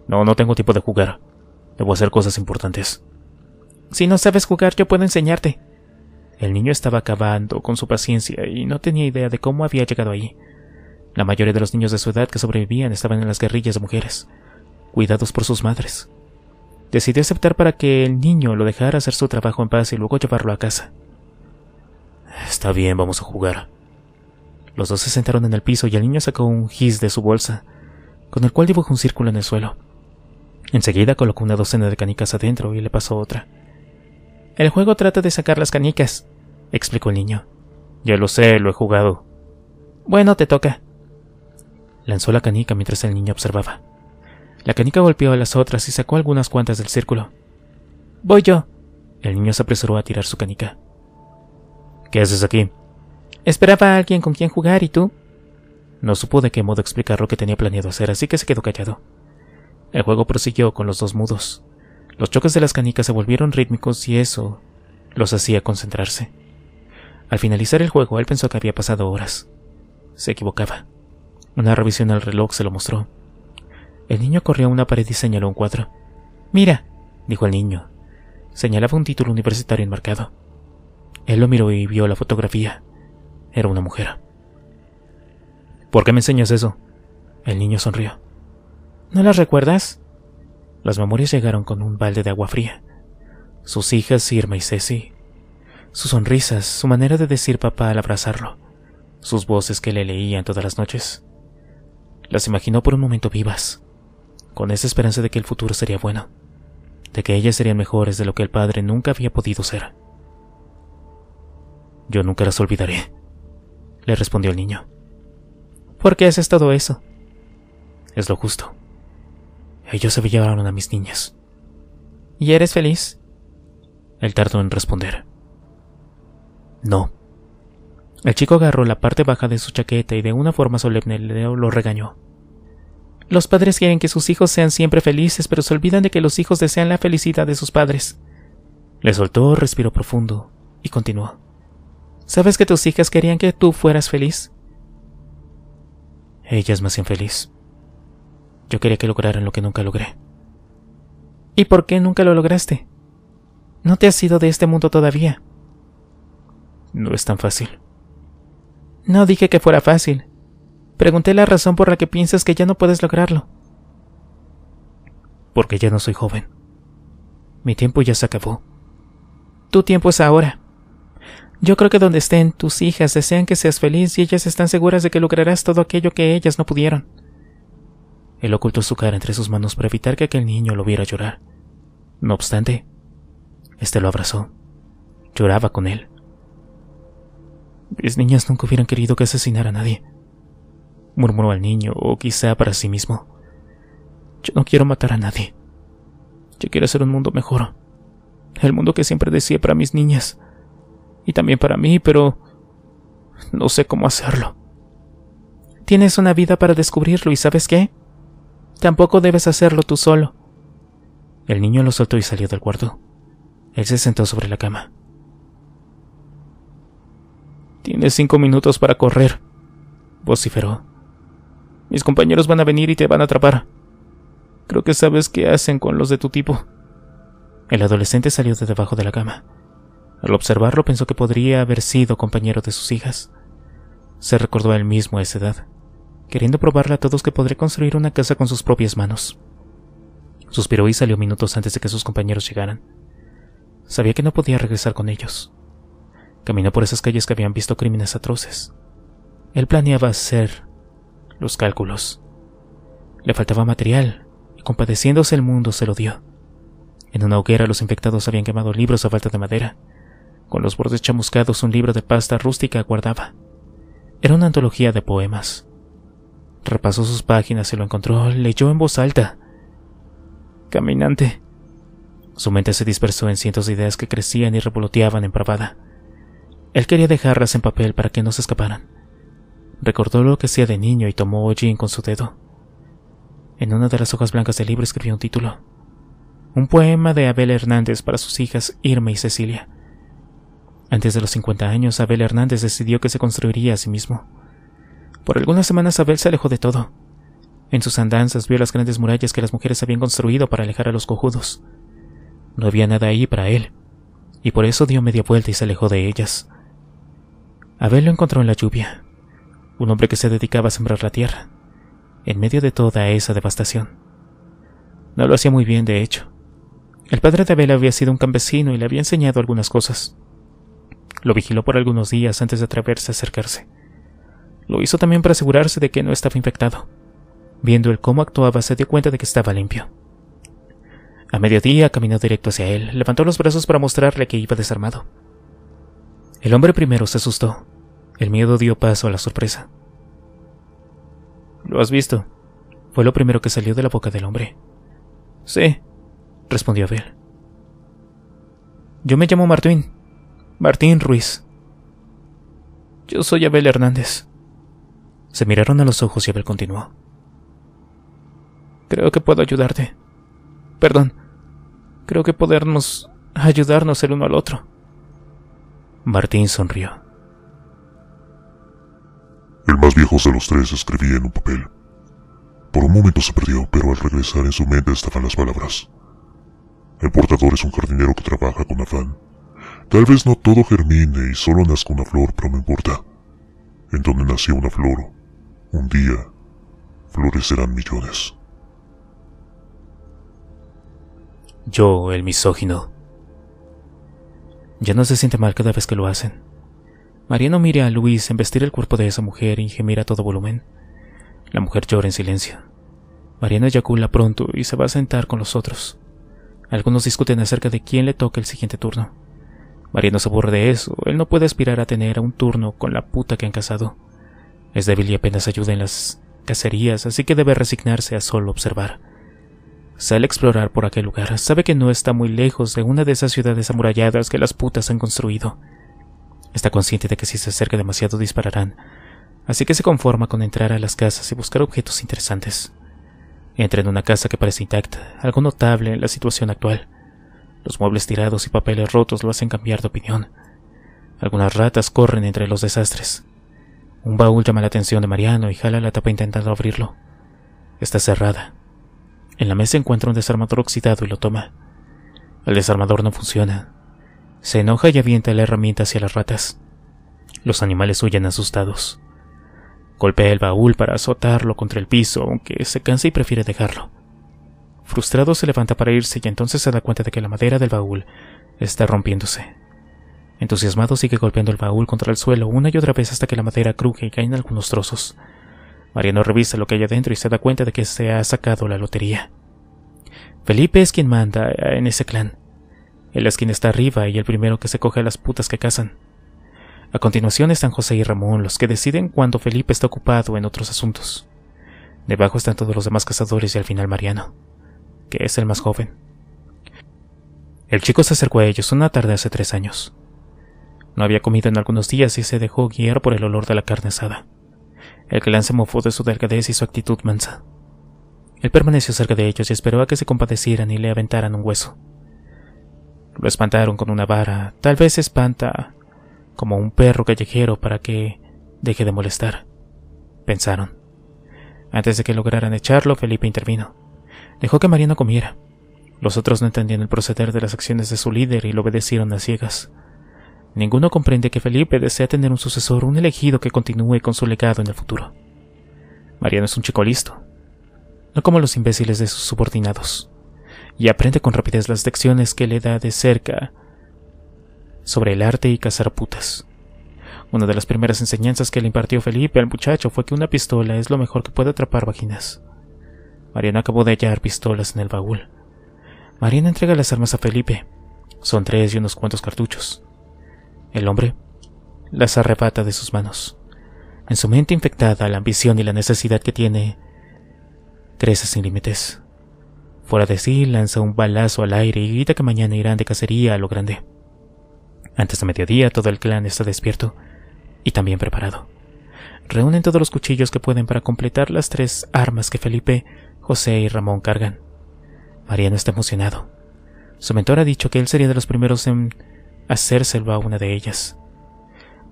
No, no tengo tiempo de jugar. Debo hacer cosas importantes. Si no sabes jugar, yo puedo enseñarte. El niño estaba acabando con su paciencia y no tenía idea de cómo había llegado ahí. La mayoría de los niños de su edad que sobrevivían estaban en las guerrillas de mujeres, cuidados por sus madres. Decidió aceptar para que el niño lo dejara hacer su trabajo en paz y luego llevarlo a casa. Está bien, vamos a jugar. Los dos se sentaron en el piso y el niño sacó un gis de su bolsa, con el cual dibujó un círculo en el suelo. Enseguida colocó una docena de canicas adentro y le pasó otra. El juego trata de sacar las canicas, explicó el niño. Ya lo sé, lo he jugado. Bueno, te toca. Lanzó la canica mientras el niño observaba. La canica golpeó a las otras y sacó algunas cuantas del círculo. Voy yo. El niño se apresuró a tirar su canica. ¿Qué haces aquí? Esperaba a alguien con quien jugar y tú. No supo de qué modo explicar lo que tenía planeado hacer, así que se quedó callado. El juego prosiguió con los dos mudos. Los choques de las canicas se volvieron rítmicos y eso los hacía concentrarse. Al finalizar el juego, él pensó que había pasado horas. Se equivocaba. Una revisión al reloj se lo mostró. El niño corrió a una pared y señaló un cuadro. Mira, dijo el niño. Señalaba un título universitario enmarcado. Él lo miró y vio la fotografía. Era una mujer. ¿Por qué me enseñas eso? El niño sonrió. ¿No la recuerdas? Las memorias llegaron con un balde de agua fría. Sus hijas Irma y Ceci. Sus sonrisas, su manera de decir papá al abrazarlo. Sus voces que le leían todas las noches. Las imaginó por un momento vivas, con esa esperanza de que el futuro sería bueno, de que ellas serían mejores de lo que el padre nunca había podido ser. Yo nunca las olvidaré, le respondió el niño. ¿Por qué has estado eso? Es lo justo. Ellos se llevaron a mis niñas. ¿Y eres feliz? Él tardó en responder. No. El chico agarró la parte baja de su chaqueta y de una forma solemne lo regañó. Los padres quieren que sus hijos sean siempre felices, pero se olvidan de que los hijos desean la felicidad de sus padres. Le soltó, respiró profundo y continuó. ¿Sabes que tus hijas querían que tú fueras feliz? Ellas es más feliz. Yo quería que lograran lo que nunca logré. ¿Y por qué nunca lo lograste? No te has ido de este mundo todavía. No es tan fácil. No dije que fuera fácil. Pregunté la razón por la que piensas que ya no puedes lograrlo. Porque ya no soy joven. Mi tiempo ya se acabó. Tu tiempo es ahora. Yo creo que donde estén, tus hijas desean que seas feliz y ellas están seguras de que lograrás todo aquello que ellas no pudieron. Él ocultó su cara entre sus manos para evitar que aquel niño lo viera llorar. No obstante, este lo abrazó. Lloraba con él. Mis niñas nunca hubieran querido que asesinara a nadie, murmuró al niño, o quizá para sí mismo. Yo no quiero matar a nadie. Yo quiero hacer un mundo mejor. El mundo que siempre decía para mis niñas. Y también para mí, pero no sé cómo hacerlo. Tienes una vida para descubrirlo y sabes qué? Tampoco debes hacerlo tú solo. El niño lo soltó y salió del cuarto. Él se sentó sobre la cama. Tienes cinco minutos para correr, vociferó. Mis compañeros van a venir y te van a atrapar. Creo que sabes qué hacen con los de tu tipo. El adolescente salió de debajo de la cama. Al observarlo pensó que podría haber sido compañero de sus hijas. Se recordó a él mismo a esa edad queriendo probarle a todos que podré construir una casa con sus propias manos. Suspiró y salió minutos antes de que sus compañeros llegaran. Sabía que no podía regresar con ellos. Caminó por esas calles que habían visto crímenes atroces. Él planeaba hacer los cálculos. Le faltaba material, y compadeciéndose el mundo se lo dio. En una hoguera los infectados habían quemado libros a falta de madera. Con los bordes chamuscados un libro de pasta rústica guardaba. Era una antología de poemas. Repasó sus páginas, y lo encontró, leyó en voz alta. Caminante. Su mente se dispersó en cientos de ideas que crecían y revoloteaban en bravada. Él quería dejarlas en papel para que no se escaparan. Recordó lo que hacía de niño y tomó Jean con su dedo. En una de las hojas blancas del libro escribió un título. Un poema de Abel Hernández para sus hijas Irma y Cecilia. Antes de los 50 años, Abel Hernández decidió que se construiría a sí mismo. Por algunas semanas Abel se alejó de todo. En sus andanzas vio las grandes murallas que las mujeres habían construido para alejar a los cojudos. No había nada ahí para él, y por eso dio media vuelta y se alejó de ellas. Abel lo encontró en la lluvia, un hombre que se dedicaba a sembrar la tierra, en medio de toda esa devastación. No lo hacía muy bien, de hecho. El padre de Abel había sido un campesino y le había enseñado algunas cosas. Lo vigiló por algunos días antes de atreverse a acercarse. Lo hizo también para asegurarse de que no estaba infectado. Viendo el cómo actuaba, se dio cuenta de que estaba limpio. A mediodía caminó directo hacia él, levantó los brazos para mostrarle que iba desarmado. El hombre primero se asustó. El miedo dio paso a la sorpresa. ¿Lo has visto? Fue lo primero que salió de la boca del hombre. Sí, respondió Abel. Yo me llamo Martín. Martín Ruiz. Yo soy Abel Hernández. Se miraron a los ojos y Abel continuó. Creo que puedo ayudarte. Perdón. Creo que podemos ayudarnos el uno al otro. Martín sonrió. El más viejo de los tres escribía en un papel. Por un momento se perdió, pero al regresar en su mente estaban las palabras. El portador es un jardinero que trabaja con afán. Tal vez no todo germine y solo nazca una flor, pero no importa. En donde nació una flor, un día florecerán millones. Yo, el misógino. Ya no se siente mal cada vez que lo hacen. Mariano mira a Luis en vestir el cuerpo de esa mujer y gemir a todo volumen. La mujer llora en silencio. Mariano eyacula pronto y se va a sentar con los otros. Algunos discuten acerca de quién le toca el siguiente turno. Mariano se aburre de eso, él no puede aspirar a tener a un turno con la puta que han casado. Es débil y apenas ayuda en las cacerías, así que debe resignarse a solo observar. Sale a explorar por aquel lugar, sabe que no está muy lejos de una de esas ciudades amuralladas que las putas han construido. Está consciente de que si se acerca demasiado dispararán, así que se conforma con entrar a las casas y buscar objetos interesantes. Entra en una casa que parece intacta, algo notable en la situación actual. Los muebles tirados y papeles rotos lo hacen cambiar de opinión. Algunas ratas corren entre los desastres. Un baúl llama la atención de Mariano y jala la tapa intentando abrirlo. Está cerrada. En la mesa encuentra un desarmador oxidado y lo toma. El desarmador no funciona. Se enoja y avienta la herramienta hacia las ratas. Los animales huyen asustados. Golpea el baúl para azotarlo contra el piso, aunque se cansa y prefiere dejarlo. Frustrado se levanta para irse y entonces se da cuenta de que la madera del baúl está rompiéndose. Entusiasmado sigue golpeando el baúl contra el suelo una y otra vez hasta que la madera cruje y caen algunos trozos. Mariano revisa lo que hay adentro y se da cuenta de que se ha sacado la lotería. Felipe es quien manda eh, en ese clan. Él es quien está arriba y el primero que se coge a las putas que cazan. A continuación están José y Ramón, los que deciden cuando Felipe está ocupado en otros asuntos. Debajo están todos los demás cazadores y al final Mariano, que es el más joven. El chico se acercó a ellos una tarde hace tres años. No había comido en algunos días y se dejó guiar por el olor de la carne asada. El clan se mofó de su delgadez y su actitud mansa. Él permaneció cerca de ellos y esperó a que se compadecieran y le aventaran un hueso. Lo espantaron con una vara, tal vez espanta como un perro callejero para que deje de molestar, pensaron. Antes de que lograran echarlo, Felipe intervino. Dejó que Mariano comiera. Los otros no entendían el proceder de las acciones de su líder y lo obedecieron a ciegas. Ninguno comprende que Felipe desea tener un sucesor, un elegido que continúe con su legado en el futuro. Mariano es un chico listo, no como los imbéciles de sus subordinados, y aprende con rapidez las lecciones que le da de cerca sobre el arte y cazar putas. Una de las primeras enseñanzas que le impartió Felipe al muchacho fue que una pistola es lo mejor que puede atrapar vaginas. Mariano acabó de hallar pistolas en el baúl. Mariano entrega las armas a Felipe. Son tres y unos cuantos cartuchos. El hombre las arrebata de sus manos. En su mente infectada, la ambición y la necesidad que tiene crece sin límites. Fuera de sí, lanza un balazo al aire y grita que mañana irán de cacería a lo grande. Antes de mediodía, todo el clan está despierto y también preparado. Reúnen todos los cuchillos que pueden para completar las tres armas que Felipe, José y Ramón cargan. Mariano está emocionado. Su mentor ha dicho que él sería de los primeros en hacérselo a una de ellas.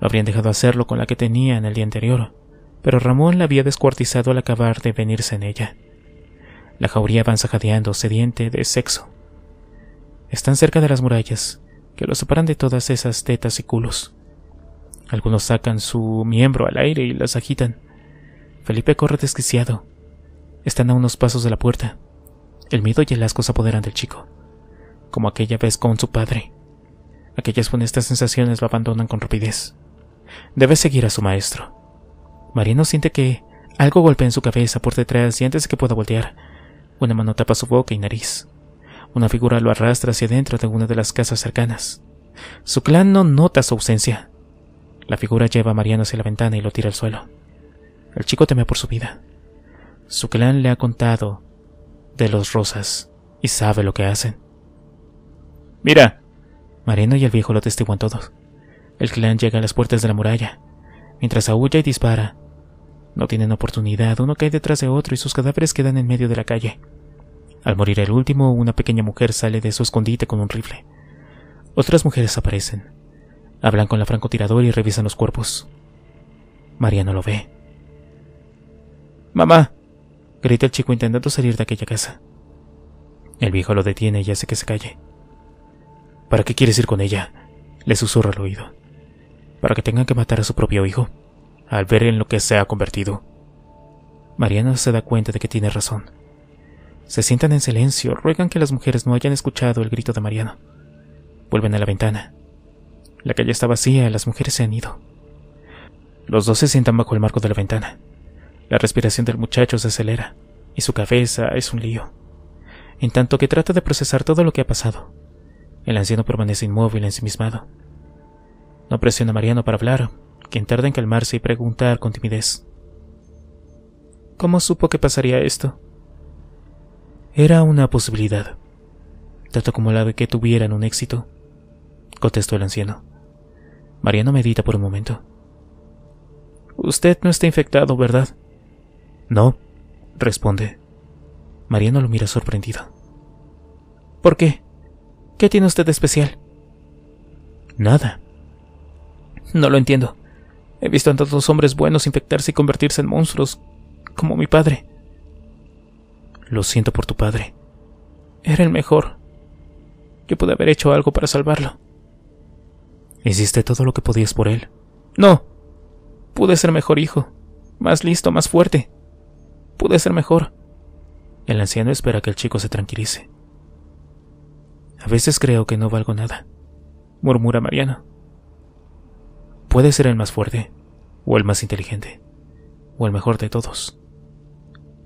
Lo habrían dejado hacerlo con la que en el día anterior, pero Ramón la había descuartizado al acabar de venirse en ella. La jauría avanza jadeando, sediente de sexo. Están cerca de las murallas, que lo separan de todas esas tetas y culos. Algunos sacan su miembro al aire y las agitan. Felipe corre desquiciado. Están a unos pasos de la puerta. El miedo y el asco se apoderan del chico, como aquella vez con su padre. Aquellas funestas sensaciones lo abandonan con rapidez. Debe seguir a su maestro. Mariano siente que algo golpea en su cabeza por detrás y antes de que pueda voltear, una mano tapa su boca y nariz. Una figura lo arrastra hacia dentro de una de las casas cercanas. Su clan no nota su ausencia. La figura lleva a Mariano hacia la ventana y lo tira al suelo. El chico teme por su vida. Su clan le ha contado de los rosas y sabe lo que hacen. Mira, Mariano y el viejo lo testiguan todos. El clan llega a las puertas de la muralla, mientras aúlla y dispara. No tienen oportunidad, uno cae detrás de otro y sus cadáveres quedan en medio de la calle. Al morir el último, una pequeña mujer sale de su escondite con un rifle. Otras mujeres aparecen. Hablan con la francotiradora y revisan los cuerpos. Mariano lo ve. ¡Mamá! grita el chico intentando salir de aquella casa. El viejo lo detiene y hace que se calle. ¿Para qué quieres ir con ella? Le susurra al oído. Para que tengan que matar a su propio hijo, al ver en lo que se ha convertido. Mariana se da cuenta de que tiene razón. Se sientan en silencio, ruegan que las mujeres no hayan escuchado el grito de Mariana. Vuelven a la ventana. La calle está vacía, las mujeres se han ido. Los dos se sientan bajo el marco de la ventana. La respiración del muchacho se acelera, y su cabeza es un lío, en tanto que trata de procesar todo lo que ha pasado. El anciano permanece inmóvil, ensimismado. No presiona a Mariano para hablar, quien tarda en calmarse y preguntar con timidez. ¿Cómo supo que pasaría esto? Era una posibilidad, tanto como la de que tuvieran un éxito, contestó el anciano. Mariano medita por un momento. Usted no está infectado, ¿verdad? No, responde. Mariano lo mira sorprendido. ¿Por qué? ¿Qué tiene usted de especial? Nada. No lo entiendo. He visto a tantos hombres buenos infectarse y convertirse en monstruos, como mi padre. Lo siento por tu padre. Era el mejor. Yo pude haber hecho algo para salvarlo. Hiciste todo lo que podías por él. No. Pude ser mejor hijo, más listo, más fuerte. Pude ser mejor. El anciano espera que el chico se tranquilice. A veces creo que no valgo nada, murmura Mariana. Puede ser el más fuerte, o el más inteligente, o el mejor de todos.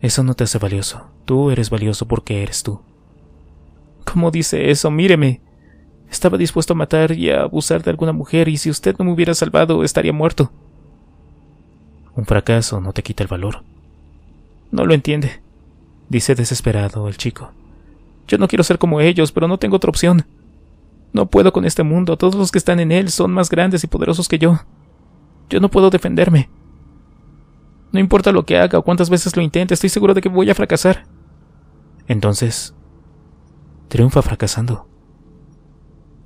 Eso no te hace valioso, tú eres valioso porque eres tú. ¿Cómo dice eso? Míreme. Estaba dispuesto a matar y a abusar de alguna mujer, y si usted no me hubiera salvado, estaría muerto. Un fracaso no te quita el valor. No lo entiende, dice desesperado el chico. Yo no quiero ser como ellos, pero no tengo otra opción. No puedo con este mundo, todos los que están en él son más grandes y poderosos que yo. Yo no puedo defenderme. No importa lo que haga o cuántas veces lo intente, estoy seguro de que voy a fracasar. Entonces, triunfa fracasando.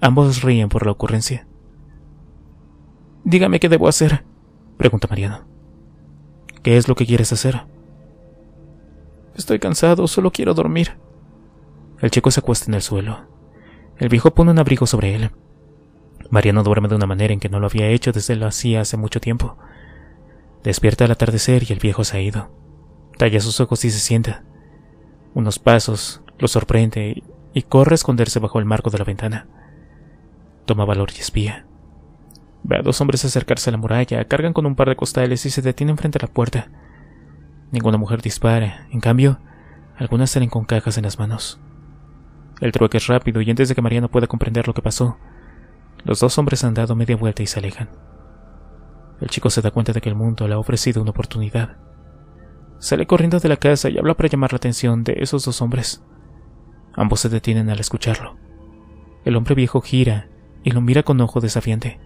Ambos ríen por la ocurrencia. Dígame qué debo hacer, pregunta Mariano. ¿Qué es lo que quieres hacer? Estoy cansado, solo quiero dormir. El chico se acuesta en el suelo. El viejo pone un abrigo sobre él. Mariano duerme de una manera en que no lo había hecho desde lo hacía hace mucho tiempo. Despierta al atardecer y el viejo se ha ido. Talla sus ojos y se sienta. Unos pasos lo sorprende y corre a esconderse bajo el marco de la ventana. Toma valor y espía. Ve a dos hombres acercarse a la muralla, cargan con un par de costales y se detienen frente a la puerta. Ninguna mujer dispara, en cambio, algunas salen con cajas en las manos. El trueque es rápido y antes de que no pueda comprender lo que pasó, los dos hombres han dado media vuelta y se alejan. El chico se da cuenta de que el mundo le ha ofrecido una oportunidad. Sale corriendo de la casa y habla para llamar la atención de esos dos hombres. Ambos se detienen al escucharlo. El hombre viejo gira y lo mira con ojo desafiante.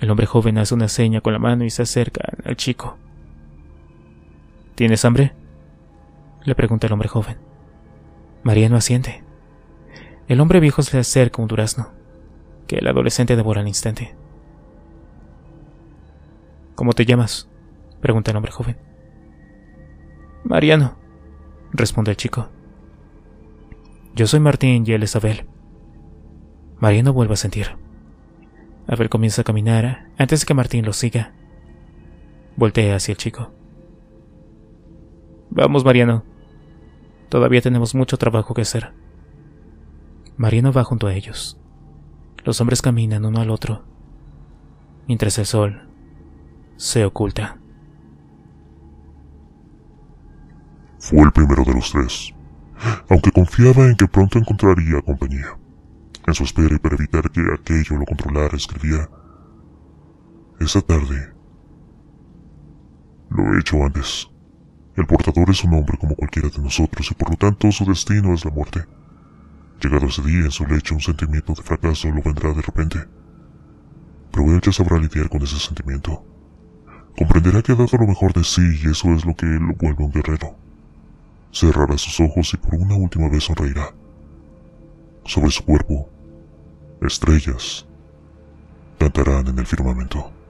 El hombre joven hace una seña con la mano y se acerca al chico. ¿Tienes hambre? le pregunta el hombre joven. Mariano asiente. El hombre viejo se acerca un durazno, que el adolescente devora al instante. ¿Cómo te llamas? pregunta el hombre joven. Mariano, responde el chico. Yo soy Martín y él es Abel. Mariano vuelve a sentir. Abel comienza a caminar antes de que Martín lo siga. Voltea hacia el chico. Vamos, Mariano. Todavía tenemos mucho trabajo que hacer. Mariano va junto a ellos. Los hombres caminan uno al otro, mientras el sol se oculta. Fue el primero de los tres, aunque confiaba en que pronto encontraría compañía. En su espera y para evitar que aquello lo controlara, escribía, Esa tarde, lo he hecho antes. El portador es un hombre como cualquiera de nosotros y por lo tanto su destino es la muerte. Llegado ese día en su lecho, un sentimiento de fracaso lo vendrá de repente. Pero ya sabrá lidiar con ese sentimiento. Comprenderá que ha dado lo mejor de sí y eso es lo que lo vuelve un guerrero. Cerrará sus ojos y por una última vez sonreirá. Sobre su cuerpo, estrellas cantarán en el firmamento.